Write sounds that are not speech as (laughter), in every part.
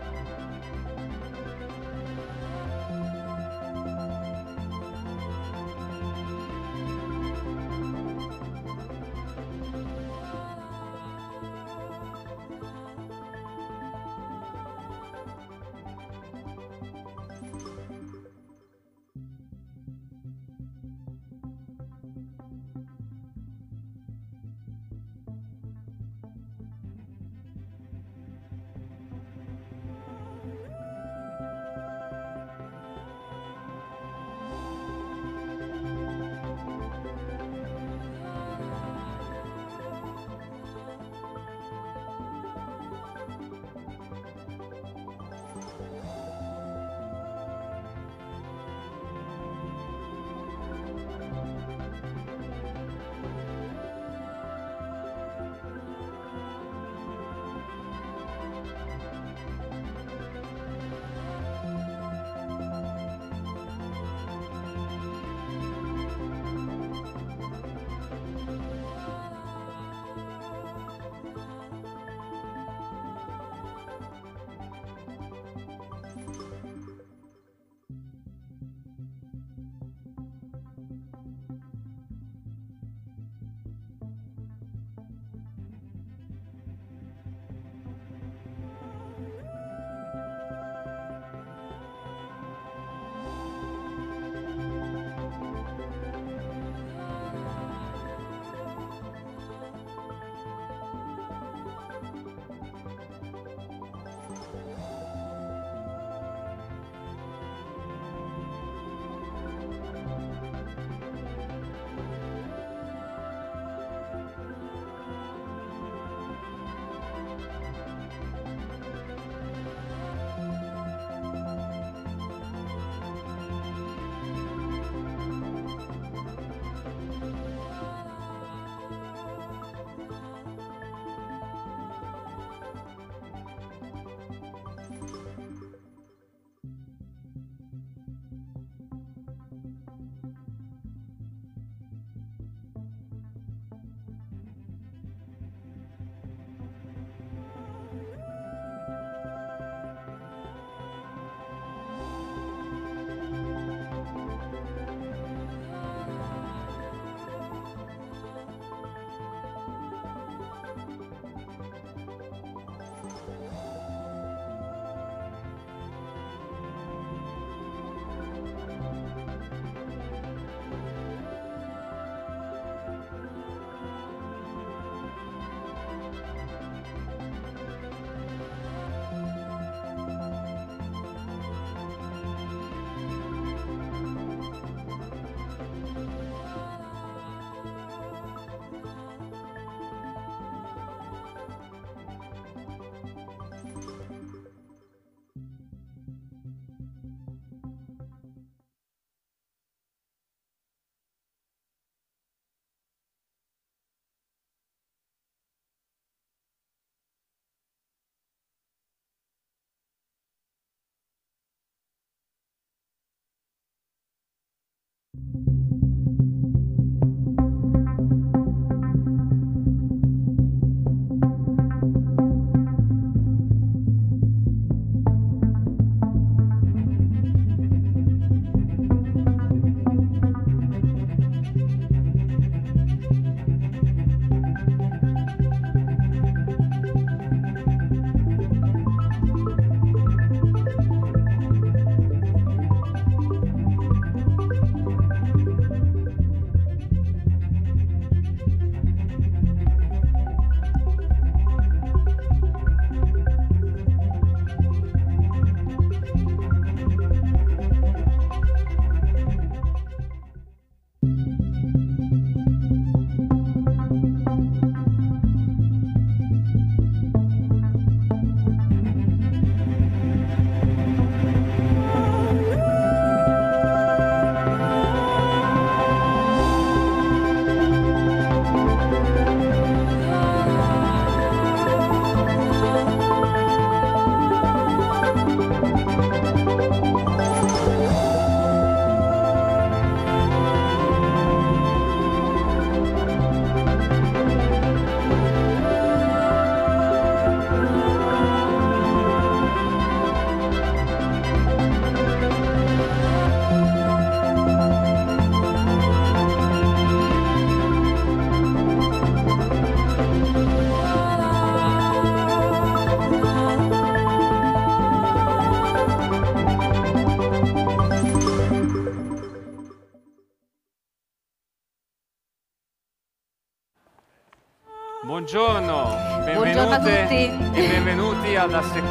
Thank you.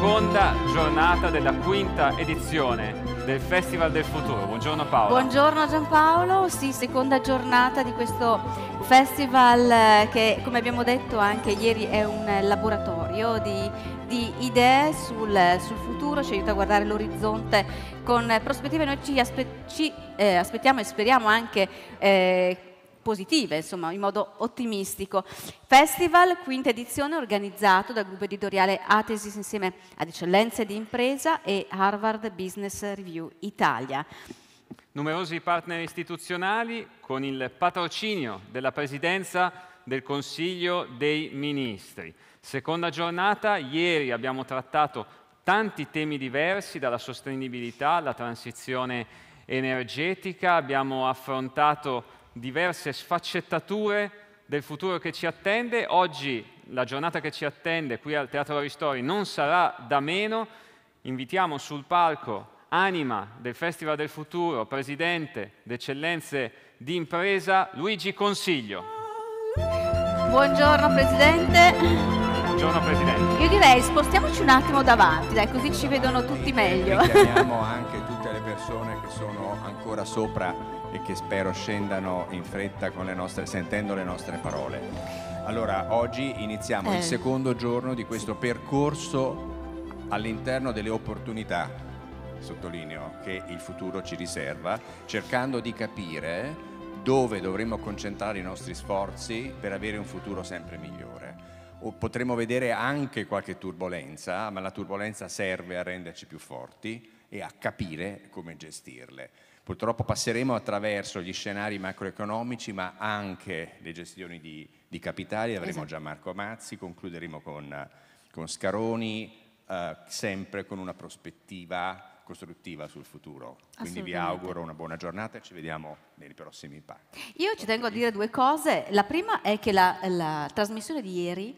seconda giornata della quinta edizione del Festival del Futuro. Buongiorno Paolo. Buongiorno Giampaolo, sì, seconda giornata di questo festival eh, che come abbiamo detto anche ieri è un eh, laboratorio di, di idee sul, eh, sul, futuro, ci aiuta a guardare l'orizzonte con prospettive, noi ci, aspe- ci eh, aspettiamo e speriamo anche... Eh, positive, insomma, in modo ottimistico. Festival, quinta edizione, organizzato dal gruppo editoriale Atesis insieme ad Eccellenze di Impresa e Harvard Business Review Italia. Numerosi partner istituzionali con il patrocinio della Presidenza del Consiglio dei Ministri. Seconda giornata, ieri abbiamo trattato tanti temi diversi, dalla sostenibilità alla transizione energetica, abbiamo affrontato diverse sfaccettature del futuro che ci attende. Oggi la giornata che ci attende qui al Teatro Ristori non sarà da meno. Invitiamo sul palco anima del Festival del Futuro, presidente d'eccellenze di impresa, Luigi Consiglio. Buongiorno Presidente. Buongiorno Presidente. Io direi spostiamoci un attimo davanti, dai, così ci vedono tutti meglio. E richiamiamo anche tutte le persone che sono ancora sopra e che spero scendano in fretta le nostre, sentendo le nostre parole. Allora, oggi iniziamo eh. il secondo giorno di questo percorso all'interno delle opportunità, sottolineo, che il futuro ci riserva, cercando di capire dove dovremmo concentrare i nostri sforzi per avere un futuro sempre migliore. O potremmo vedere anche qualche turbolenza, ma la turbolenza serve a renderci più forti e a capire come gestirle. Purtroppo passeremo attraverso gli scenari macroeconomici, ma anche le gestioni di, di capitali. Avremo esatto. Gianmarco Mazzi, concluderemo con, con Scaroni, eh, sempre con una prospettiva costruttiva sul futuro. Quindi vi auguro una buona giornata e ci vediamo nei prossimi pacchi. Io ci tengo a dire due cose. La prima è che la, la trasmissione di ieri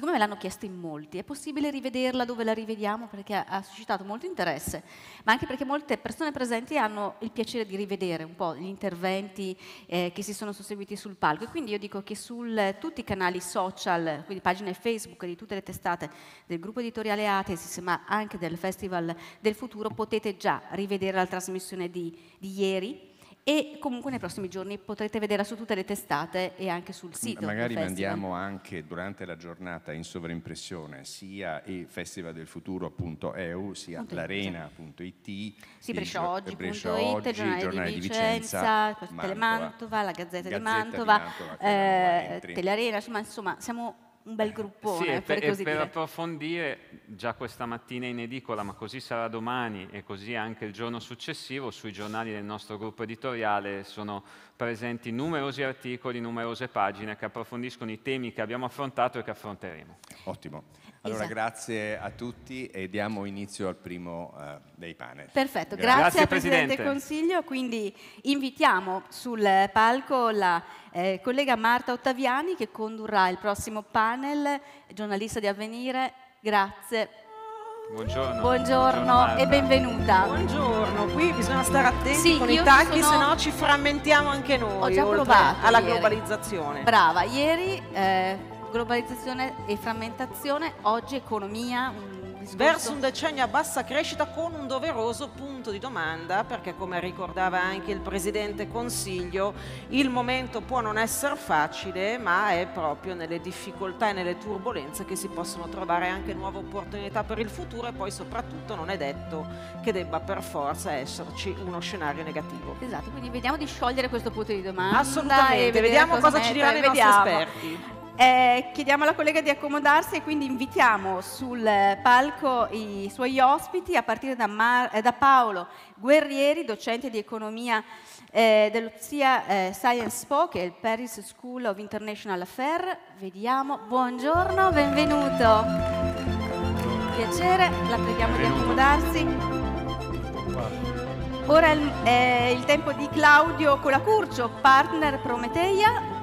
siccome me l'hanno chiesto in molti, è possibile rivederla dove la rivediamo perché ha suscitato molto interesse, ma anche perché molte persone presenti hanno il piacere di rivedere un po' gli interventi eh, che si sono susseguiti sul palco. E quindi io dico che su eh, tutti i canali social, quindi pagine Facebook di tutte le testate del gruppo editoriale Atesis, ma anche del Festival del Futuro, potete già rivedere la trasmissione di, di ieri e comunque nei prossimi giorni potrete vederla su tutte le testate e anche sul sito. Magari mandiamo anche durante la giornata in sovraimpressione sia il festival del futuro.eu sia l'arena.it, sì, Brescioggi.it, Brescioggi, Giornale, Giornale di Vicenza, Vicenza Mantova, Mantova, la Gazzetta, Gazzetta di Mantova, di Mantova eh, Telearena, insomma, insomma siamo un bel gruppone. Sì, e eh, per, per, e per approfondire, già questa mattina in edicola, ma così sarà domani e così anche il giorno successivo, sui giornali del nostro gruppo editoriale sono presenti numerosi articoli, numerose pagine che approfondiscono i temi che abbiamo affrontato e che affronteremo. Ottimo. Allora esatto. grazie a tutti e diamo inizio al primo uh, dei panel. Perfetto, grazie, grazie Presidente. Presidente Consiglio, quindi invitiamo sul palco la eh, collega Marta Ottaviani che condurrà il prossimo panel, giornalista di Avvenire, grazie. Buongiorno. Buongiorno, Buongiorno e benvenuta. Buongiorno, qui bisogna stare attenti sì, con i tacchi, sono... se no ci frammentiamo anche noi. Ho già provato. Alla ieri. globalizzazione. Brava, ieri... Eh, globalizzazione e frammentazione, oggi economia, un Verso un decennio a bassa crescita con un doveroso punto di domanda, perché come ricordava anche il Presidente Consiglio, il momento può non essere facile, ma è proprio nelle difficoltà e nelle turbulenze che si possono trovare anche nuove opportunità per il futuro e poi soprattutto non è detto che debba per forza esserci uno scenario negativo. Esatto, quindi vediamo di sciogliere questo punto di domanda. Assolutamente, vediamo cosa, cosa ci diranno i nostri esperti. Eh, chiediamo alla collega di accomodarsi e quindi invitiamo sul eh, palco i suoi ospiti, a partire da, Mar- eh, da Paolo Guerrieri, docente di economia eh, dello CIA eh, Science Po, che è il Paris School of International Affairs. Vediamo, buongiorno, benvenuto. Piacere, la preghiamo benvenuto. di accomodarsi. Ora è il, è il tempo di Claudio Colacurcio, partner Prometeia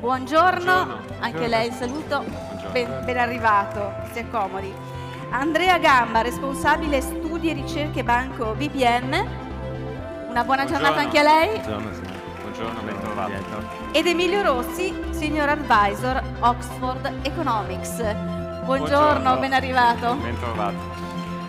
Buongiorno, Buongiorno. anche lei saluto, ben, ben, arrivato, si accomodi. Andrea Gamba, responsabile studi e ricerche banco BPM, una buona Buongiorno. giornata anche a lei. Buongiorno, signora. Buongiorno, bentrovato. Ed Emilio Rossi, senior advisor Oxford Economics. Buongiorno, Buongiorno. ben arrivato. Ben trovato.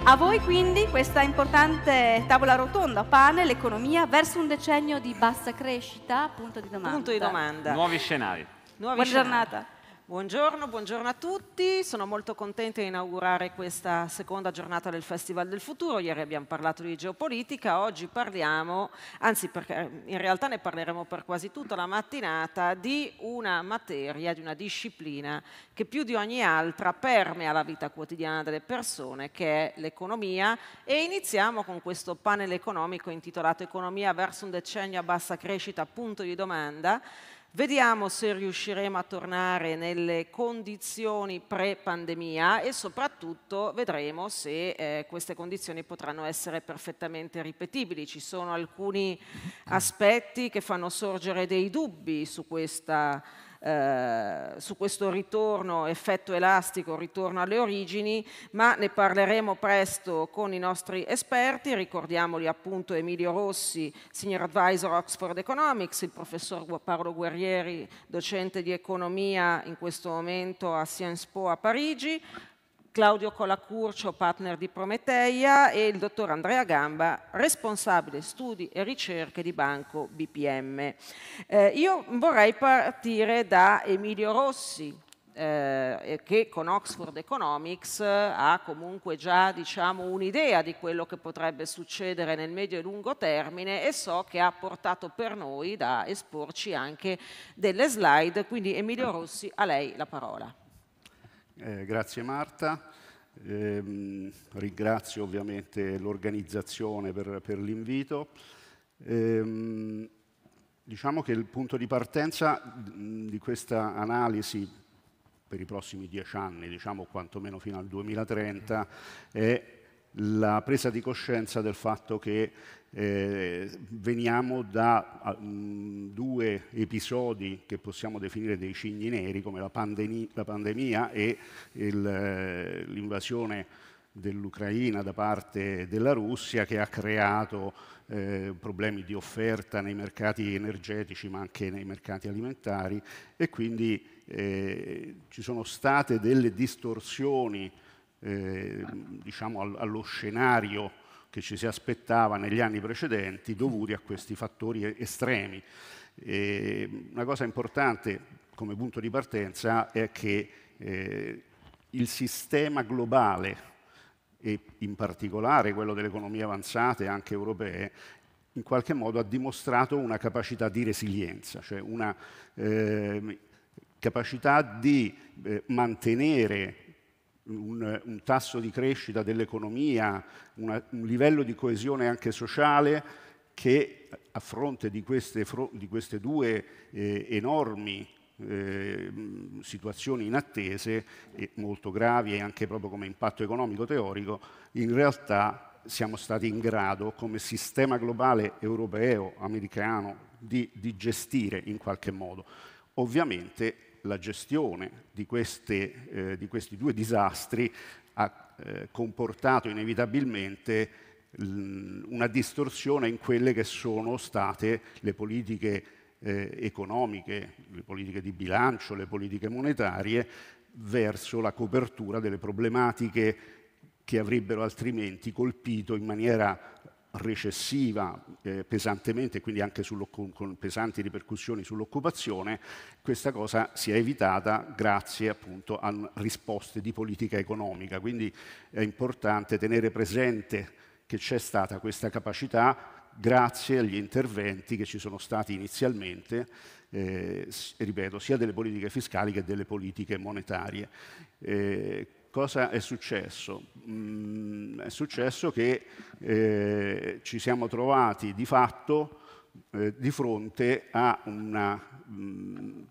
A voi quindi questa importante tavola rotonda, pane, l'economia verso un decennio di bassa crescita, punto di domanda. Punto di domanda. Nuovi scenari. Nuovi Buona scenari. giornata. Buongiorno, buongiorno, a tutti, sono molto contenta di inaugurare questa seconda giornata del Festival del Futuro, ieri abbiamo parlato di geopolitica, oggi parliamo, anzi perché eh, in realtà ne parleremo per quasi tutta la mattinata, di una materia, di una disciplina che più di ogni altra permea la vita quotidiana delle persone, che è l'economia e iniziamo con questo panel economico intitolato Economia verso un decennio a bassa crescita, punto di domanda, Vediamo se riusciremo a tornare nelle condizioni pre-pandemia e soprattutto vedremo se eh, queste condizioni potranno essere perfettamente ripetibili. Ci sono alcuni mm. aspetti che fanno sorgere dei dubbi su questa eh, su questo ritorno effetto elastico, ritorno alle origini, ma ne parleremo presto con i nostri esperti, ricordiamoli appunto Emilio Rossi, Senior Advisor Oxford Economics, il professor Paolo Guerrieri, docente di economia in questo momento a Sciences Po a Parigi, Claudio Colacurcio, partner di Prometeia, e il dottor Andrea Gamba, responsabile studi e ricerche di Banco BPM. Eh, io vorrei partire da Emilio Rossi, eh, che con Oxford Economics eh, ha comunque già diciamo, un'idea di quello che potrebbe succedere nel medio e lungo termine e so che ha portato per noi da esporci anche delle slide. Quindi Emilio Rossi, a lei la parola. Eh, grazie Marta, eh, ringrazio ovviamente l'organizzazione per, per l'invito. Eh, diciamo che il punto di partenza di questa analisi per i prossimi dieci anni, diciamo quantomeno fino al 2030, è la presa di coscienza del fatto che eh, veniamo da um, due episodi che possiamo definire dei cigni neri, come la, pandemi la pandemia e eh, l'invasione dell'Ucraina da parte della Russia che ha creato eh, problemi di offerta nei mercati energetici ma anche nei mercati alimentari e quindi eh, ci sono state delle distorsioni eh, diciamo, allo scenario che ci si aspettava negli anni precedenti dovuti a questi fattori estremi. E una cosa importante come punto di partenza è che eh, il sistema globale e in particolare quello delle economie avanzate, anche europee, in qualche modo ha dimostrato una capacità di resilienza, cioè una eh, capacità di eh, mantenere un, un tasso di crescita dell'economia, un livello di coesione anche sociale che a fronte di queste, di queste due eh, enormi eh, situazioni inattese, molto gravi e anche proprio come impatto economico teorico, in realtà siamo stati in grado come sistema globale europeo, americano, di, di gestire in qualche modo. Ovviamente la gestione di, queste, eh, di questi due disastri ha eh, comportato inevitabilmente una distorsione in quelle che sono state le politiche eh, economiche, le politiche di bilancio, le politiche monetarie verso la copertura delle problematiche che avrebbero altrimenti colpito in maniera recessiva eh, pesantemente, quindi anche con pesanti ripercussioni sull'occupazione, questa cosa si è evitata grazie appunto a risposte di politica economica. Quindi è importante tenere presente che c'è stata questa capacità grazie agli interventi che ci sono stati inizialmente, eh, ripeto, sia delle politiche fiscali che delle politiche monetarie. Eh, cosa è successo? Mm, è successo che eh, ci siamo trovati di fatto eh, di fronte a una mh, mm,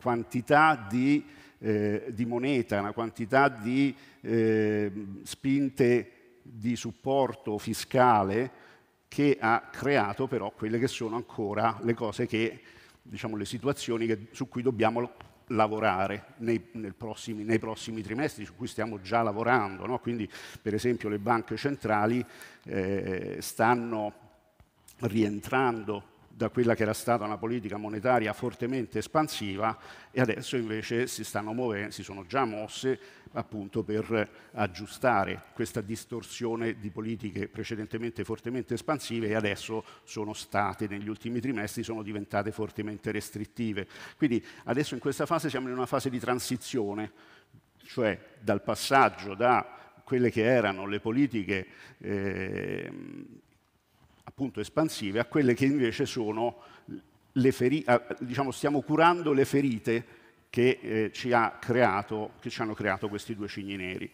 quantità di, eh, di, moneta, una quantità di eh, spinte di supporto fiscale che ha creato però quelle che sono ancora le cose che, diciamo, le situazioni che, su cui dobbiamo lavorare nei, prossimi, nei prossimi, trimestri su cui stiamo già lavorando. No? Quindi per esempio le banche centrali eh, stanno rientrando da quella che era stata una politica monetaria fortemente espansiva e adesso invece si, stanno muovendo, si sono già mosse appunto per aggiustare questa distorsione di politiche precedentemente fortemente espansive e adesso sono state negli ultimi trimestri sono diventate fortemente restrittive. Quindi adesso in questa fase siamo in una fase di transizione, cioè dal passaggio da quelle che erano le politiche eh, appunto espansive a quelle che invece sono le ferite, diciamo stiamo curando le ferite che, eh, ci, ha creato, che ci hanno creato questi due cigni neri.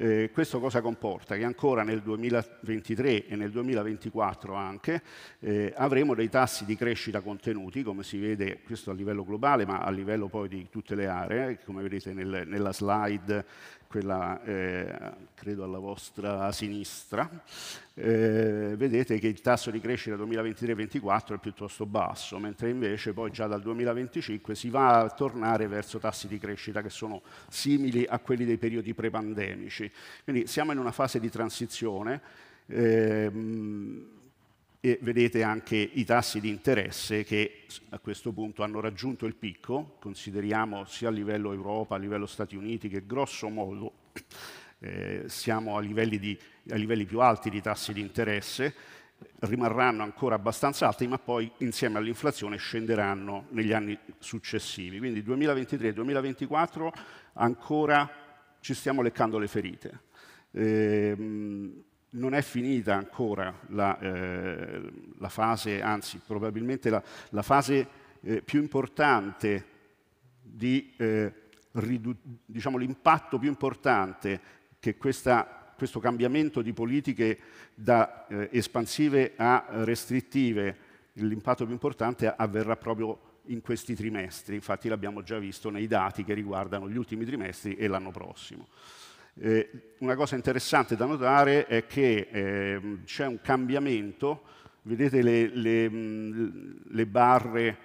Eh, questo cosa comporta? Che ancora nel 2023 e nel 2024 anche eh, avremo dei tassi di crescita contenuti, come si vede questo a livello globale, ma a livello poi di tutte le aree, come vedete nel, nella slide quella eh, credo alla vostra sinistra, eh, vedete che il tasso di crescita 2023-2024 è piuttosto basso, mentre invece poi già dal 2025 si va a tornare verso tassi di crescita che sono simili a quelli dei periodi prepandemici. Quindi siamo in una fase di transizione. Ehm, e vedete anche i tassi di interesse che a questo punto hanno raggiunto il picco, consideriamo sia a livello Europa, a livello Stati Uniti, che grosso modo eh, siamo a livelli, di, a livelli più alti di tassi di interesse, rimarranno ancora abbastanza alti, ma poi insieme all'inflazione scenderanno negli anni successivi. Quindi 2023 e 2024 ancora ci stiamo leccando le ferite. Eh, non è finita ancora la, eh, la fase, anzi probabilmente la, la fase eh, più importante di, eh, diciamo, l'impatto più importante che questa, questo cambiamento di politiche da eh, espansive a restrittive, l'impatto più importante avverrà proprio in questi trimestri, infatti l'abbiamo già visto nei dati che riguardano gli ultimi trimestri e l'anno prossimo. Eh, una cosa interessante da notare è che eh, c'è un cambiamento, vedete le, le, le barre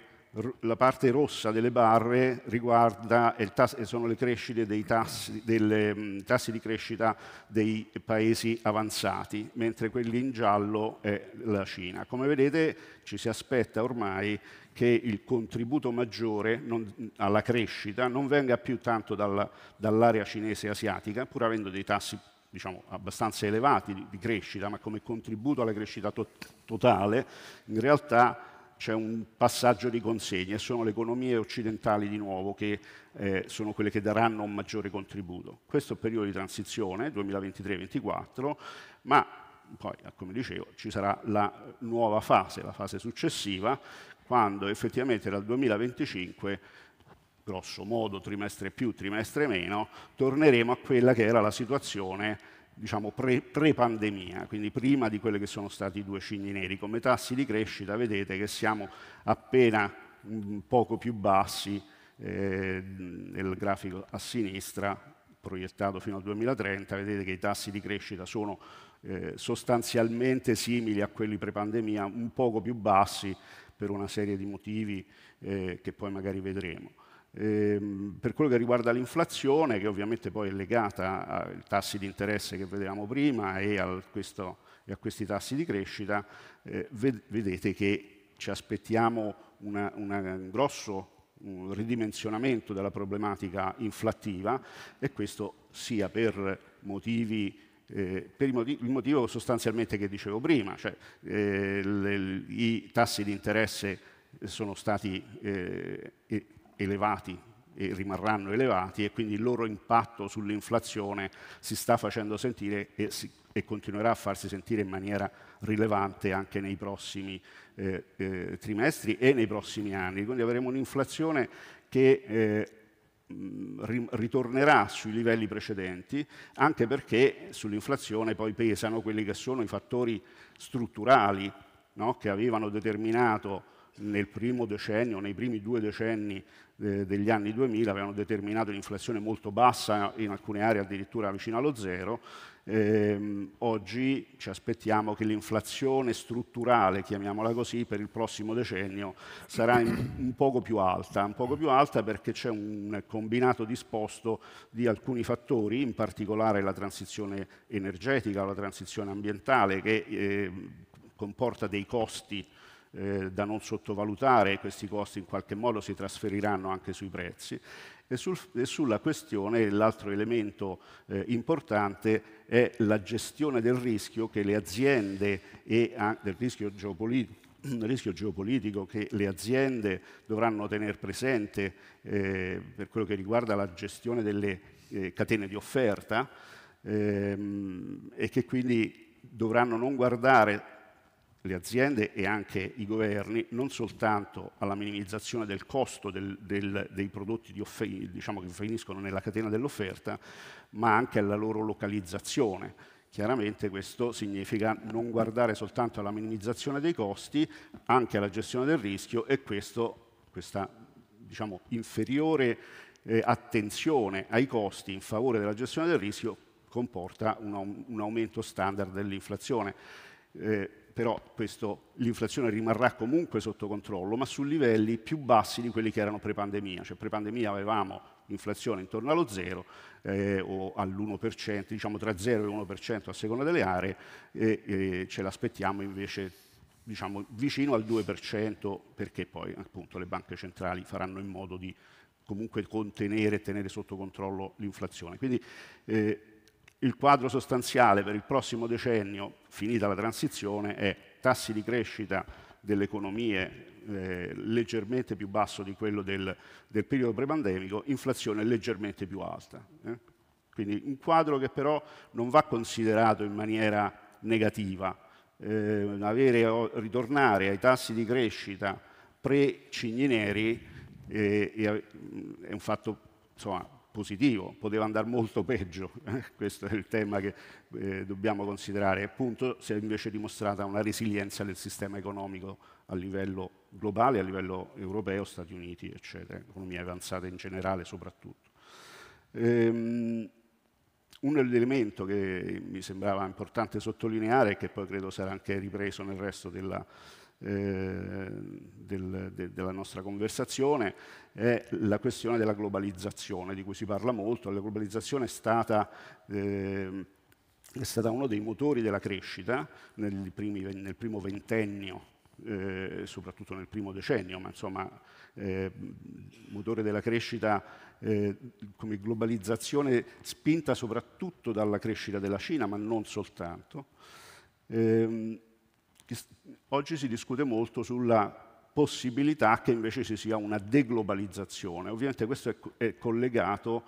la parte rossa delle barre riguarda, sono le crescite dei tassi, delle, tassi di crescita dei paesi avanzati, mentre quelli in giallo è la Cina. Come vedete ci si aspetta ormai che il contributo maggiore non, alla crescita non venga più tanto dalla, dall'area cinese e asiatica, pur avendo dei tassi diciamo, abbastanza elevati di, di, crescita, ma come contributo alla crescita to- totale, in realtà c'è un passaggio di consegne, sono le economie occidentali di nuovo che eh, sono quelle che daranno un maggiore contributo. Questo è il periodo di transizione, 2023-2024, ma poi, come dicevo, ci sarà la nuova fase, la fase successiva, quando effettivamente dal 2025 grosso modo trimestre più, trimestre meno, torneremo a quella che era la situazione diciamo, pre-pandemia, quindi prima di quelli che sono stati i due cigni neri. Come tassi di crescita vedete che siamo appena un poco più bassi eh, nel grafico a sinistra, proiettato fino al 2030, vedete che i tassi di crescita sono eh, sostanzialmente simili a quelli pre-pandemia, un poco più bassi, per una serie di motivi eh, che poi magari vedremo. Ehm, per quello che riguarda l'inflazione, che ovviamente poi è legata ai tassi di interesse che vedevamo prima e, questo, e a questi tassi di crescita, eh, vedete che ci aspettiamo una, una, un grosso un ridimensionamento della problematica inflattiva e questo sia per motivi eh, per il, motiv il, motivo sostanzialmente che dicevo prima, cioè eh, le, i tassi di interesse sono stati eh, elevati e rimarranno elevati e quindi il loro impatto sull'inflazione si sta facendo sentire e, si, e, continuerà a farsi sentire in maniera rilevante anche nei prossimi eh, eh, trimestri e nei prossimi anni. Quindi avremo un'inflazione che eh, Mm, ritornerà sui livelli precedenti, anche perché sull'inflazione poi pesano quelli che sono i fattori strutturali no? che avevano determinato nel primo decennio, nei primi due decenni eh, degli anni 2000 avevano determinato un'inflazione molto bassa, in alcune aree addirittura vicino allo zero. Eh, oggi ci aspettiamo che l'inflazione strutturale, chiamiamola così, per il prossimo decennio sarà in, un poco più alta, un poco più alta perché c'è un combinato disposto di alcuni fattori, in particolare la transizione energetica, la transizione ambientale che eh, comporta dei costi eh, da non sottovalutare, questi costi in qualche modo si trasferiranno anche sui prezzi. E, sul, e sulla questione l'altro elemento eh, importante è la gestione del rischio che le aziende e ah, del rischio geopolitico (clears throat) rischio geopolitico che le aziende dovranno tenere presente eh, per quello che riguarda la gestione delle eh, catene di offerta ehm, e che quindi dovranno non guardare le aziende e anche i governi non soltanto alla minimizzazione del costo del, del, dei prodotti diciamo, che finiscono nella catena dell'offerta, ma anche alla loro localizzazione. Chiaramente questo significa non guardare soltanto alla minimizzazione dei costi, anche alla gestione del rischio e questo, questa diciamo, inferiore eh, attenzione ai costi in favore della gestione del rischio comporta un, un aumento standard dell'inflazione. Eh, però questo, l'inflazione rimarrà comunque sotto controllo, ma su livelli più bassi di quelli che erano pre-pandemia. Cioè pre-pandemia avevamo inflazione intorno allo 0 eh, o all'1%, diciamo tra 0 e 1% a seconda delle aree, e, e ce l'aspettiamo invece diciamo, vicino al 2%, perché poi appunto le banche centrali faranno in modo di comunque contenere e tenere sotto controllo l'inflazione. Quindi, eh, il quadro sostanziale per il prossimo decennio, finita la transizione, è tassi di crescita delle economie eh, leggermente più basso di quello del, del periodo prepandemico, inflazione leggermente più alta. Eh? Quindi un quadro che però non va considerato in maniera negativa. Eh, avere, ritornare ai tassi di crescita pre-Cigni Neri eh, è un fatto insomma, positivo, poteva andare molto peggio, eh, questo è il tema che eh, dobbiamo considerare, appunto si è invece dimostrata una resilienza del sistema economico a livello globale, a livello europeo, Stati Uniti, eccetera, economie avanzate in generale soprattutto. Ehm, un elemento che mi sembrava importante sottolineare e che poi credo sarà anche ripreso nel resto della, eh, del, de, della nostra conversazione è la questione della globalizzazione, di cui si parla molto. La globalizzazione è stata eh, è stata uno dei motori della crescita nel, primi, nel primo ventennio, eh, soprattutto nel primo decennio, ma insomma eh, motore della crescita eh, come globalizzazione spinta soprattutto dalla crescita della Cina, ma non soltanto. Eh, oggi si discute molto sulla possibilità che invece ci sia una deglobalizzazione. Ovviamente questo è, collegato,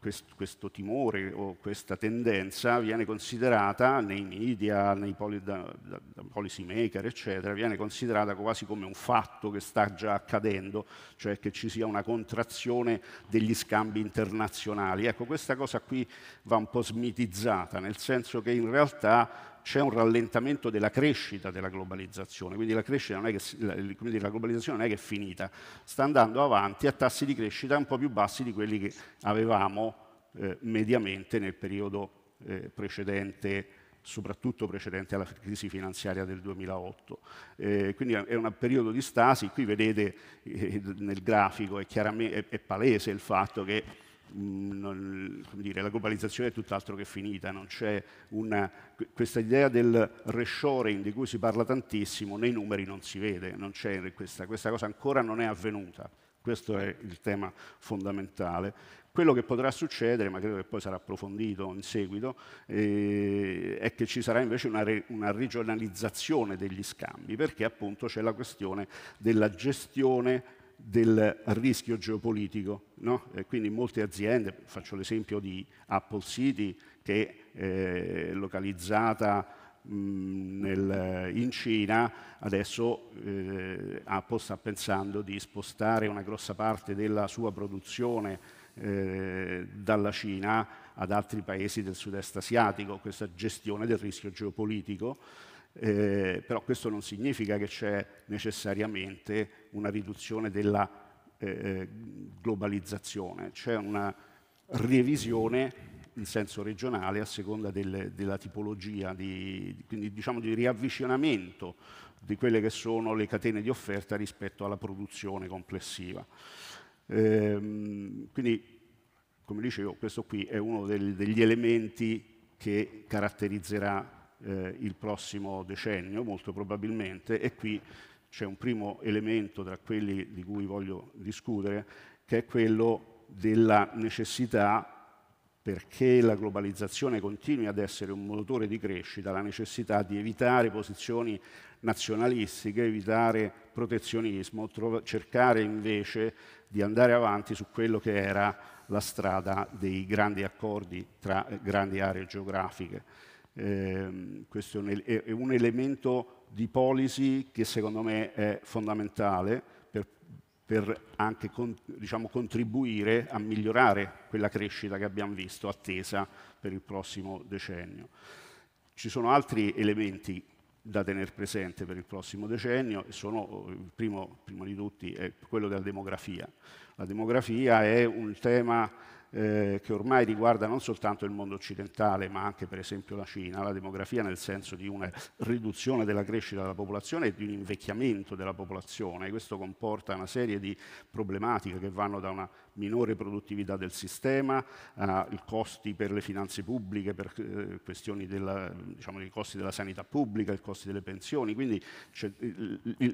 quest, questo timore o questa tendenza viene considerata nei media, nei poli, da, da, da policy maker, eccetera, viene considerata quasi come un fatto che sta già accadendo, cioè che ci sia una contrazione degli scambi internazionali. Ecco, questa cosa qui va un po' smitizzata, nel senso che in realtà c'è un rallentamento della crescita della globalizzazione, quindi la, che, dire, la, globalizzazione non è che è finita, sta andando avanti a tassi di crescita un po' più bassi di quelli che avevamo eh, mediamente nel periodo eh, precedente soprattutto precedente alla crisi finanziaria del 2008. Eh, quindi è un periodo di stasi, qui vedete eh, nel grafico, è, è, è, palese il fatto che Mm, non, dire, la globalizzazione è tutt'altro che finita, una, questa idea del reshoring di cui si parla tantissimo, nei numeri non si vede, non questa, questa cosa ancora non è avvenuta. Questo è il tema fondamentale. Quello che potrà succedere, ma credo che poi sarà approfondito in seguito, eh, è che ci sarà invece una, re, una, regionalizzazione degli scambi, perché appunto c'è la questione della gestione del rischio geopolitico. No? quindi molte aziende, faccio l'esempio di Apple City, che eh, è localizzata nel, in Cina, adesso eh, Apple sta pensando di spostare una grossa parte della sua produzione eh, dalla Cina ad altri paesi del sud-est asiatico, questa gestione del rischio geopolitico eh, però questo non significa che c'è necessariamente una riduzione della eh, eh, globalizzazione, c'è una revisione in senso regionale a seconda del, della tipologia, di, quindi diciamo di riavvicinamento di quelle che sono le catene di offerta rispetto alla produzione complessiva. Ehm, quindi, come dicevo, questo qui è uno del, degli elementi che caratterizzerà eh, il prossimo decennio, molto probabilmente, e qui c'è un primo elemento tra quelli di cui voglio discutere, che è quello della necessità, perché la globalizzazione continui ad essere un motore di crescita, la necessità di evitare posizioni nazionalistiche, evitare protezionismo, trova, cercare invece di andare avanti su quello che era la strada dei grandi accordi tra eh, grandi aree geografiche. Ehm, questo è un, elemento di policy che secondo me è fondamentale per, per anche con, diciamo, contribuire a migliorare quella crescita che abbiamo visto attesa per il prossimo decennio. Ci sono altri elementi da tenere presente per il prossimo decennio e sono, il primo, primo di tutti è quello della demografia. La demografia è un tema eh, che ormai riguarda non soltanto il mondo occidentale, ma anche per esempio la Cina, la demografia nel senso di una riduzione della crescita della popolazione e di un invecchiamento della popolazione. Questo comporta una serie di problematiche che vanno da una minore produttività del sistema, ai costi per le finanze pubbliche, per eh, questioni della, diciamo, dei costi della sanità pubblica, i costi delle pensioni. Quindi cioè,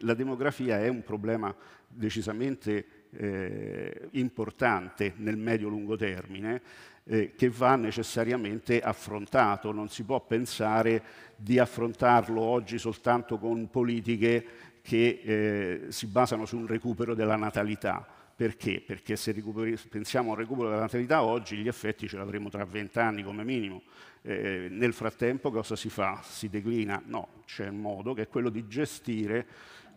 la demografia è un problema decisamente eh, importante nel medio-lungo termine eh, che va necessariamente affrontato, non si può pensare di affrontarlo oggi soltanto con politiche che eh, si basano su un recupero della natalità. Perché? Perché se pensiamo a un recupero della natalità oggi gli effetti ce l'avremo tra vent'anni come minimo. Eh, nel frattempo cosa si fa? Si declina? No, c'è un modo che è quello di gestire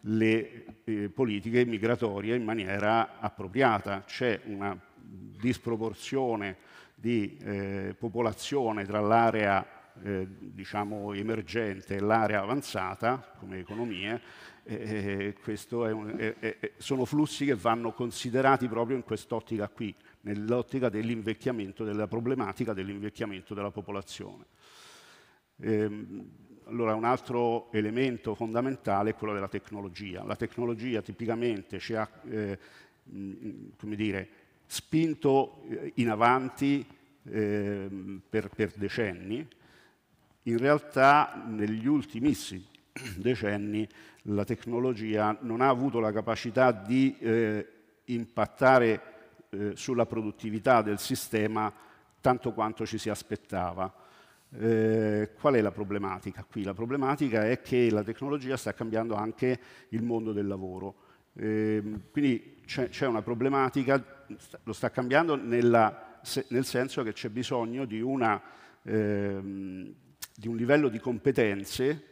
le eh, politiche migratorie in maniera appropriata. C'è una disproporzione di eh, popolazione tra l'area eh, diciamo emergente e l'area avanzata come economie, eh, un, eh, sono flussi che vanno considerati proprio in quest'ottica qui, nell'ottica dell'invecchiamento, della problematica dell'invecchiamento della popolazione. Ehm, allora, un altro elemento fondamentale è quello della tecnologia. La tecnologia tipicamente ci ha eh, mm, mm, come dire, spinto eh, in avanti eh, per, per, decenni. In realtà negli ultimissimi (clears throat) decenni la tecnologia non ha avuto la capacità di eh, impattare eh, sulla produttività del sistema tanto quanto ci si aspettava eh, qual è la problematica qui? La problematica è che la tecnologia sta cambiando anche il mondo del lavoro. Eh, quindi c'è una problematica, lo sta cambiando nella, nel senso che c'è bisogno di, una, ehm, di, un livello di competenze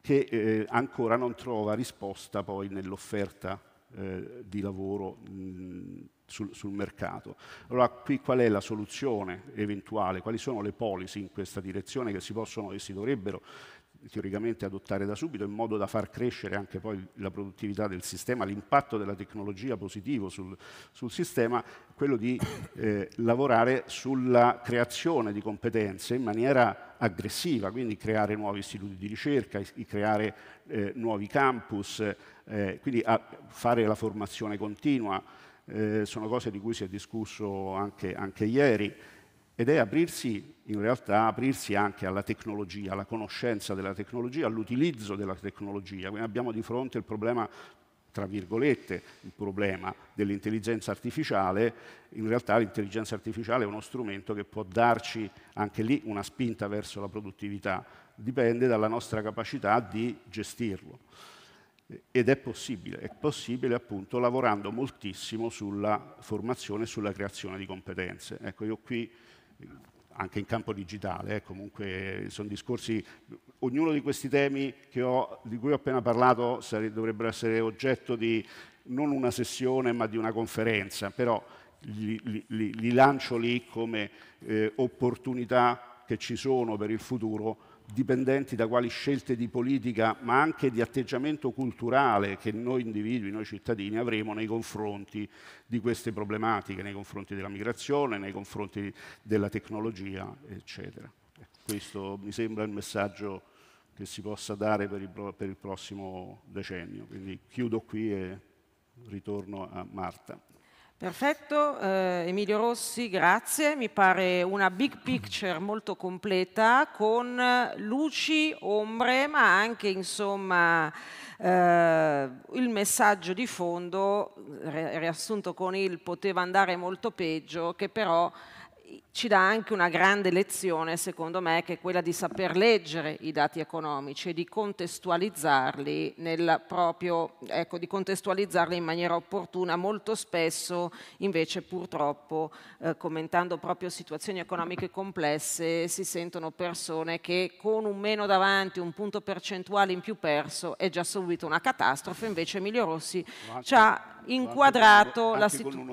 che eh, ancora non trova risposta poi nell'offerta eh, di lavoro mh, sul, sul, mercato. Allora qui qual è la soluzione eventuale? Quali sono le policy in questa direzione che si possono e si dovrebbero teoricamente adottare da subito in modo da far crescere anche poi la produttività del sistema, l'impatto della tecnologia positivo sul, sul sistema, quello di eh, lavorare sulla creazione di competenze in maniera aggressiva, quindi creare nuovi istituti di ricerca, creare eh, nuovi campus, eh, quindi fare la formazione continua eh, sono cose di cui si è discusso anche, anche ieri, ed è aprirsi, in realtà, aprirsi anche alla tecnologia, alla conoscenza della tecnologia, all'utilizzo della tecnologia. Quindi abbiamo di fronte il problema tra virgolette, il problema dell'intelligenza artificiale, in realtà l'intelligenza artificiale è uno strumento che può darci anche lì una spinta verso la produttività, dipende dalla nostra capacità di gestirlo ed è possibile, è possibile appunto lavorando moltissimo sulla formazione e sulla creazione di competenze. Ecco, io qui anche in campo digitale, eh, comunque sono discorsi, ognuno di questi temi ho, di cui ho appena parlato sare, dovrebbero essere oggetto di non una sessione ma di una conferenza, però li, li, li lancio lì come eh, opportunità che ci sono per il futuro dipendenti da quali scelte di politica, ma anche di atteggiamento culturale che noi individui, noi cittadini avremo nei confronti di queste problematiche, nei confronti della migrazione, nei confronti della tecnologia, eccetera. Questo mi sembra il messaggio che si possa dare per il, per il prossimo decennio. Quindi chiudo qui e ritorno a Marta. Perfetto, eh, Emilio Rossi, grazie. Mi pare una big picture molto completa con luci, ombre, ma anche insomma eh, il messaggio di fondo, eh, riassunto con il poteva andare molto peggio, che però ci dà anche una grande lezione, secondo me, che è quella di saper leggere i dati economici e di contestualizzarli, proprio, ecco, di contestualizzarli in maniera opportuna. Molto spesso, invece, purtroppo, eh, commentando proprio situazioni economiche complesse, si sentono persone che con un meno davanti, un punto percentuale in più perso, è già subito una catastrofe, invece Emilio Rossi ci ha inquadrato anche la situazione. Anche con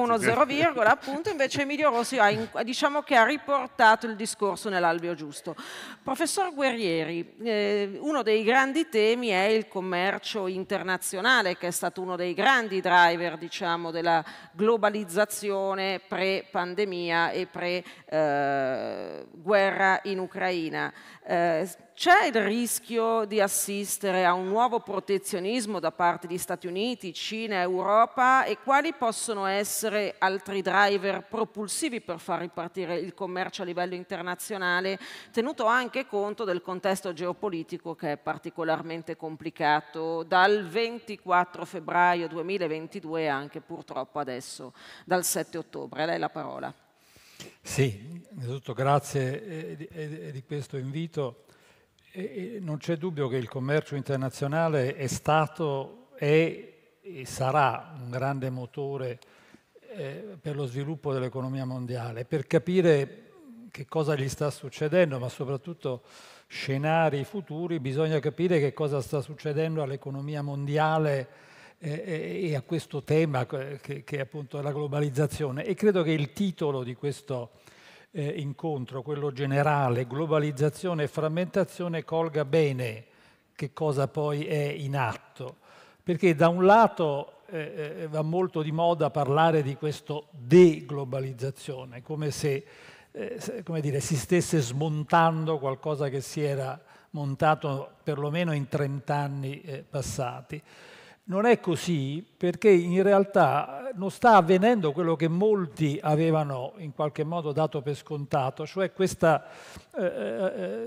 uno zero virgola, appunto, invece Emilio Rossi ha, in, diciamo ha, riportato il discorso nell'albio giusto. Professor Guerrieri, eh, uno dei grandi temi è il commercio internazionale, che è stato uno dei grandi driver, diciamo, della globalizzazione pre-pandemia e pre-guerra eh, in Ucraina. Eh, c'è il rischio di assistere a un nuovo protezionismo da parte degli Stati Uniti? Uniti, Cina, Europa e quali possono essere altri driver propulsivi per far ripartire il commercio a livello internazionale, tenuto anche conto del contesto geopolitico che è particolarmente complicato dal 24 febbraio 2022 anche purtroppo adesso dal 7 ottobre. A lei la parola. Sì, innanzitutto grazie eh, eh, eh, di questo invito. Non c'è dubbio che il commercio internazionale è stato, è e sarà un grande motore eh, per lo sviluppo dell'economia mondiale, per capire che cosa gli sta succedendo, ma soprattutto scenari futuri, bisogna capire che cosa sta succedendo all'economia mondiale eh, eh e a questo tema eh, che, che, è appunto la globalizzazione. E credo che il titolo di questo eh, incontro, quello generale, globalizzazione e frammentazione, colga bene che cosa poi è in atto perché da un lato eh, eh, va molto di moda parlare di questo deglobalizzazione, come se eh, come dire, si stesse smontando qualcosa che si era montato perlomeno in 30 anni eh, passati. Non è così perché in realtà non sta avvenendo quello che molti avevano in qualche modo dato per scontato, cioè questa eh, eh,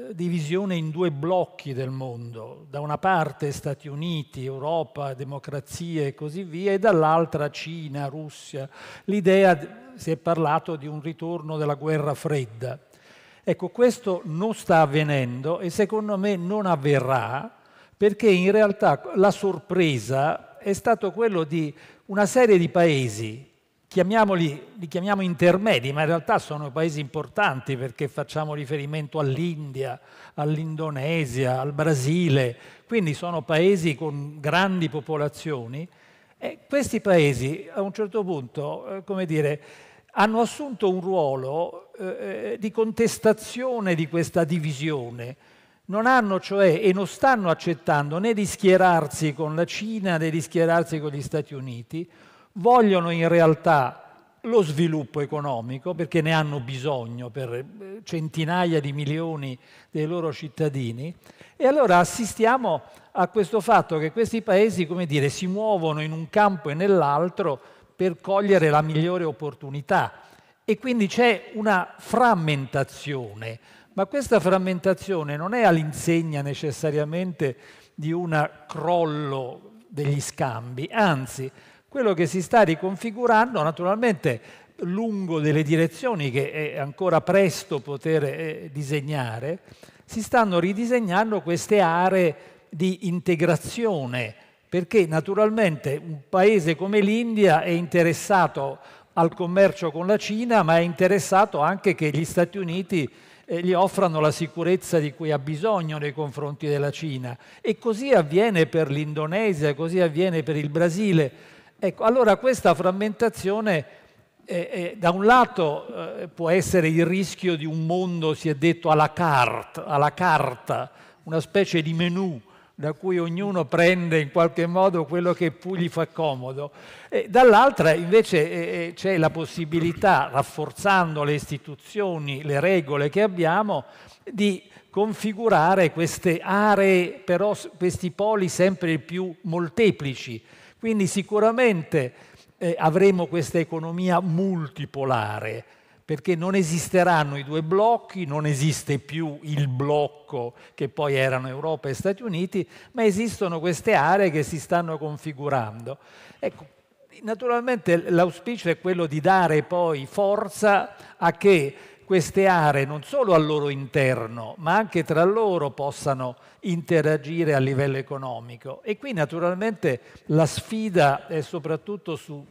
eh divisione in due blocchi del mondo, da una parte Stati Uniti, Europa, democrazie e così via, e dall'altra Cina, Russia. L'idea si è parlato di un ritorno della guerra fredda. Ecco, questo non sta avvenendo e secondo me non avverrà perché in realtà la sorpresa è stato quello di una serie di paesi, chiamiamoli, li chiamiamo intermedi, ma in realtà sono paesi importanti perché facciamo riferimento all'India, all'Indonesia, al Brasile, quindi sono paesi con grandi popolazioni e questi paesi a un certo punto, eh, come dire, hanno assunto un ruolo eh, eh di contestazione di questa divisione non hanno cioè e non stanno accettando né di schierarsi con la Cina né di schierarsi con gli Stati Uniti, vogliono in realtà lo sviluppo economico perché ne hanno bisogno per eh, centinaia di milioni dei loro cittadini e allora assistiamo a questo fatto che questi paesi, come dire, si muovono in un campo e nell'altro per cogliere la migliore opportunità e quindi c'è una frammentazione ma questa frammentazione non è all'insegna necessariamente di un crollo degli scambi, anzi quello che si sta riconfigurando naturalmente lungo delle direzioni che è ancora presto poter eh, disegnare, si stanno ridisegnando queste aree di integrazione, perché naturalmente un paese come l'India è interessato al commercio con la Cina, ma è interessato anche che gli Stati Uniti gli offrano la sicurezza di cui ha bisogno nei confronti della Cina. E così avviene per l'Indonesia, così avviene per il Brasile. Ecco, allora questa frammentazione eh, eh, da un lato eh, può essere il rischio di un mondo, si è detto, alla, carte, alla carta, una specie di menù da cui ognuno prende in qualche modo quello che più gli fa comodo. E dall'altra invece eh, c'è la possibilità, rafforzando le istituzioni, le regole che abbiamo, di configurare queste aree, però questi poli sempre più molteplici. Quindi sicuramente eh, avremo questa economia multipolare, perché non esisteranno i due blocchi, non esiste più il blocco che poi erano Europa e Stati Uniti, ma esistono queste aree che si stanno configurando. Ecco, naturalmente l'auspicio è quello di dare poi forza a che queste aree non solo al loro interno, ma anche tra loro possano interagire a livello economico. E qui naturalmente la sfida è soprattutto su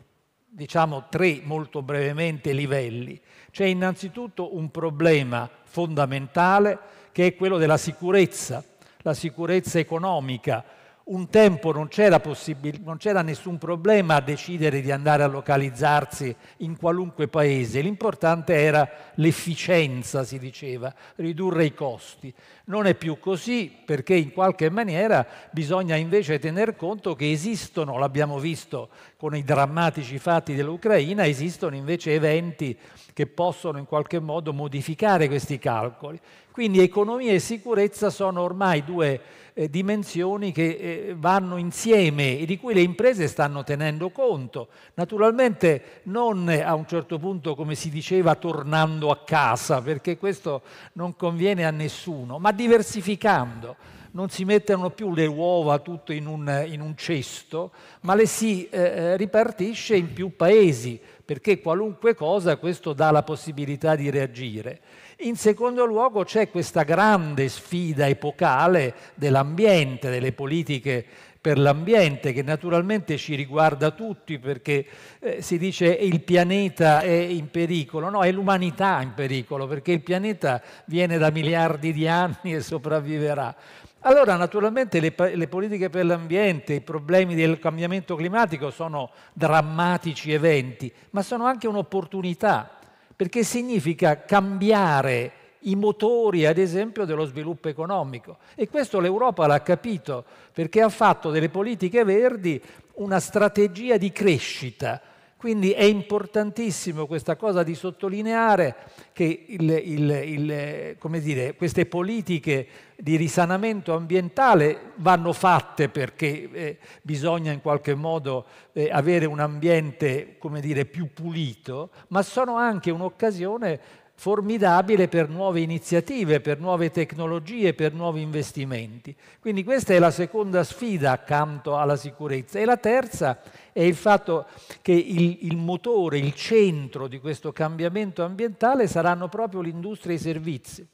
diciamo tre molto brevemente livelli. C'è innanzitutto un problema fondamentale che è quello della sicurezza, la sicurezza economica, un tempo non c'era, nessun problema a decidere di andare a localizzarsi in qualunque paese, l'importante era l'efficienza, si diceva, ridurre i costi. Non è più così perché in qualche maniera bisogna invece tener conto che esistono, l'abbiamo visto con i drammatici fatti dell'Ucraina, esistono invece eventi che possono in qualche modo modificare questi calcoli. Quindi economia e sicurezza sono ormai due eh, dimensioni che eh, vanno insieme e di cui le imprese stanno tenendo conto. Naturalmente non eh, a un certo punto, come si diceva, tornando a casa, perché questo non conviene a nessuno, ma diversificando. Non si mettono più le uova tutte in un, in un cesto, ma le si eh, eh ripartisce in più paesi, perché qualunque cosa questo dà la possibilità di reagire. In secondo luogo c'è questa grande sfida epocale dell'ambiente, delle politiche per l'ambiente che naturalmente ci riguarda tutti perché eh, si dice il pianeta è in pericolo, no, è l'umanità in pericolo perché il pianeta viene da miliardi di anni e sopravviverà. Allora naturalmente le, le politiche per l'ambiente, i problemi del cambiamento climatico sono drammatici eventi, ma sono anche un'opportunità perché significa cambiare i motori, ad esempio, dello sviluppo economico. E questo l'Europa l'ha capito, perché ha fatto delle politiche verdi una strategia di crescita quindi è importantissimo questa cosa di sottolineare che il, il, il, dire, queste politiche di risanamento ambientale vanno fatte perché eh, bisogna in qualche modo eh, avere un ambiente dire, più pulito, ma sono anche un'occasione formidabile per nuove iniziative, per nuove tecnologie, per nuovi investimenti. Quindi questa è la seconda sfida accanto alla sicurezza. E la terza è il fatto che il, il motore, il centro di questo cambiamento ambientale saranno proprio l'industria e i servizi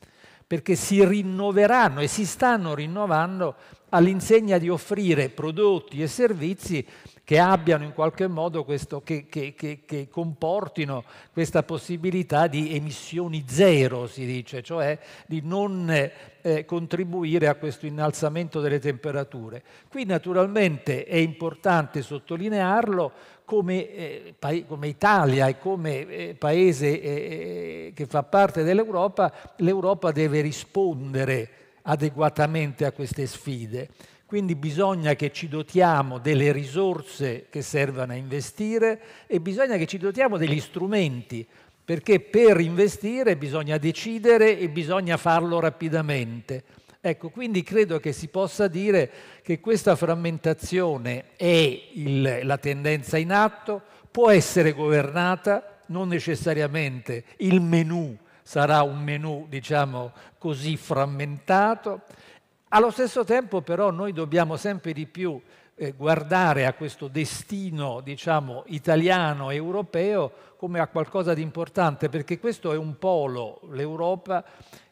perché si rinnoveranno e si stanno rinnovando all'insegna di offrire prodotti e servizi che abbiano in qualche modo questo, che, che, che, che comportino questa possibilità di emissioni zero, si dice, cioè di non eh, contribuire a questo innalzamento delle temperature. Qui naturalmente è importante sottolinearlo come, eh, come, Italia e come eh, paese eh, eh, che fa parte dell'Europa, l'Europa deve rispondere adeguatamente a queste sfide. Quindi bisogna che ci dotiamo delle risorse che servano a investire e bisogna che ci dotiamo degli strumenti, perché per investire bisogna decidere e bisogna farlo rapidamente. Ecco, quindi credo che si possa dire che questa frammentazione è il, la tendenza in atto, può essere governata, non necessariamente il menù sarà un menù, diciamo così, frammentato, allo stesso tempo però noi dobbiamo sempre di più eh, guardare a questo destino, diciamo, italiano, europeo, come a qualcosa di importante, perché questo è un polo, l'Europa,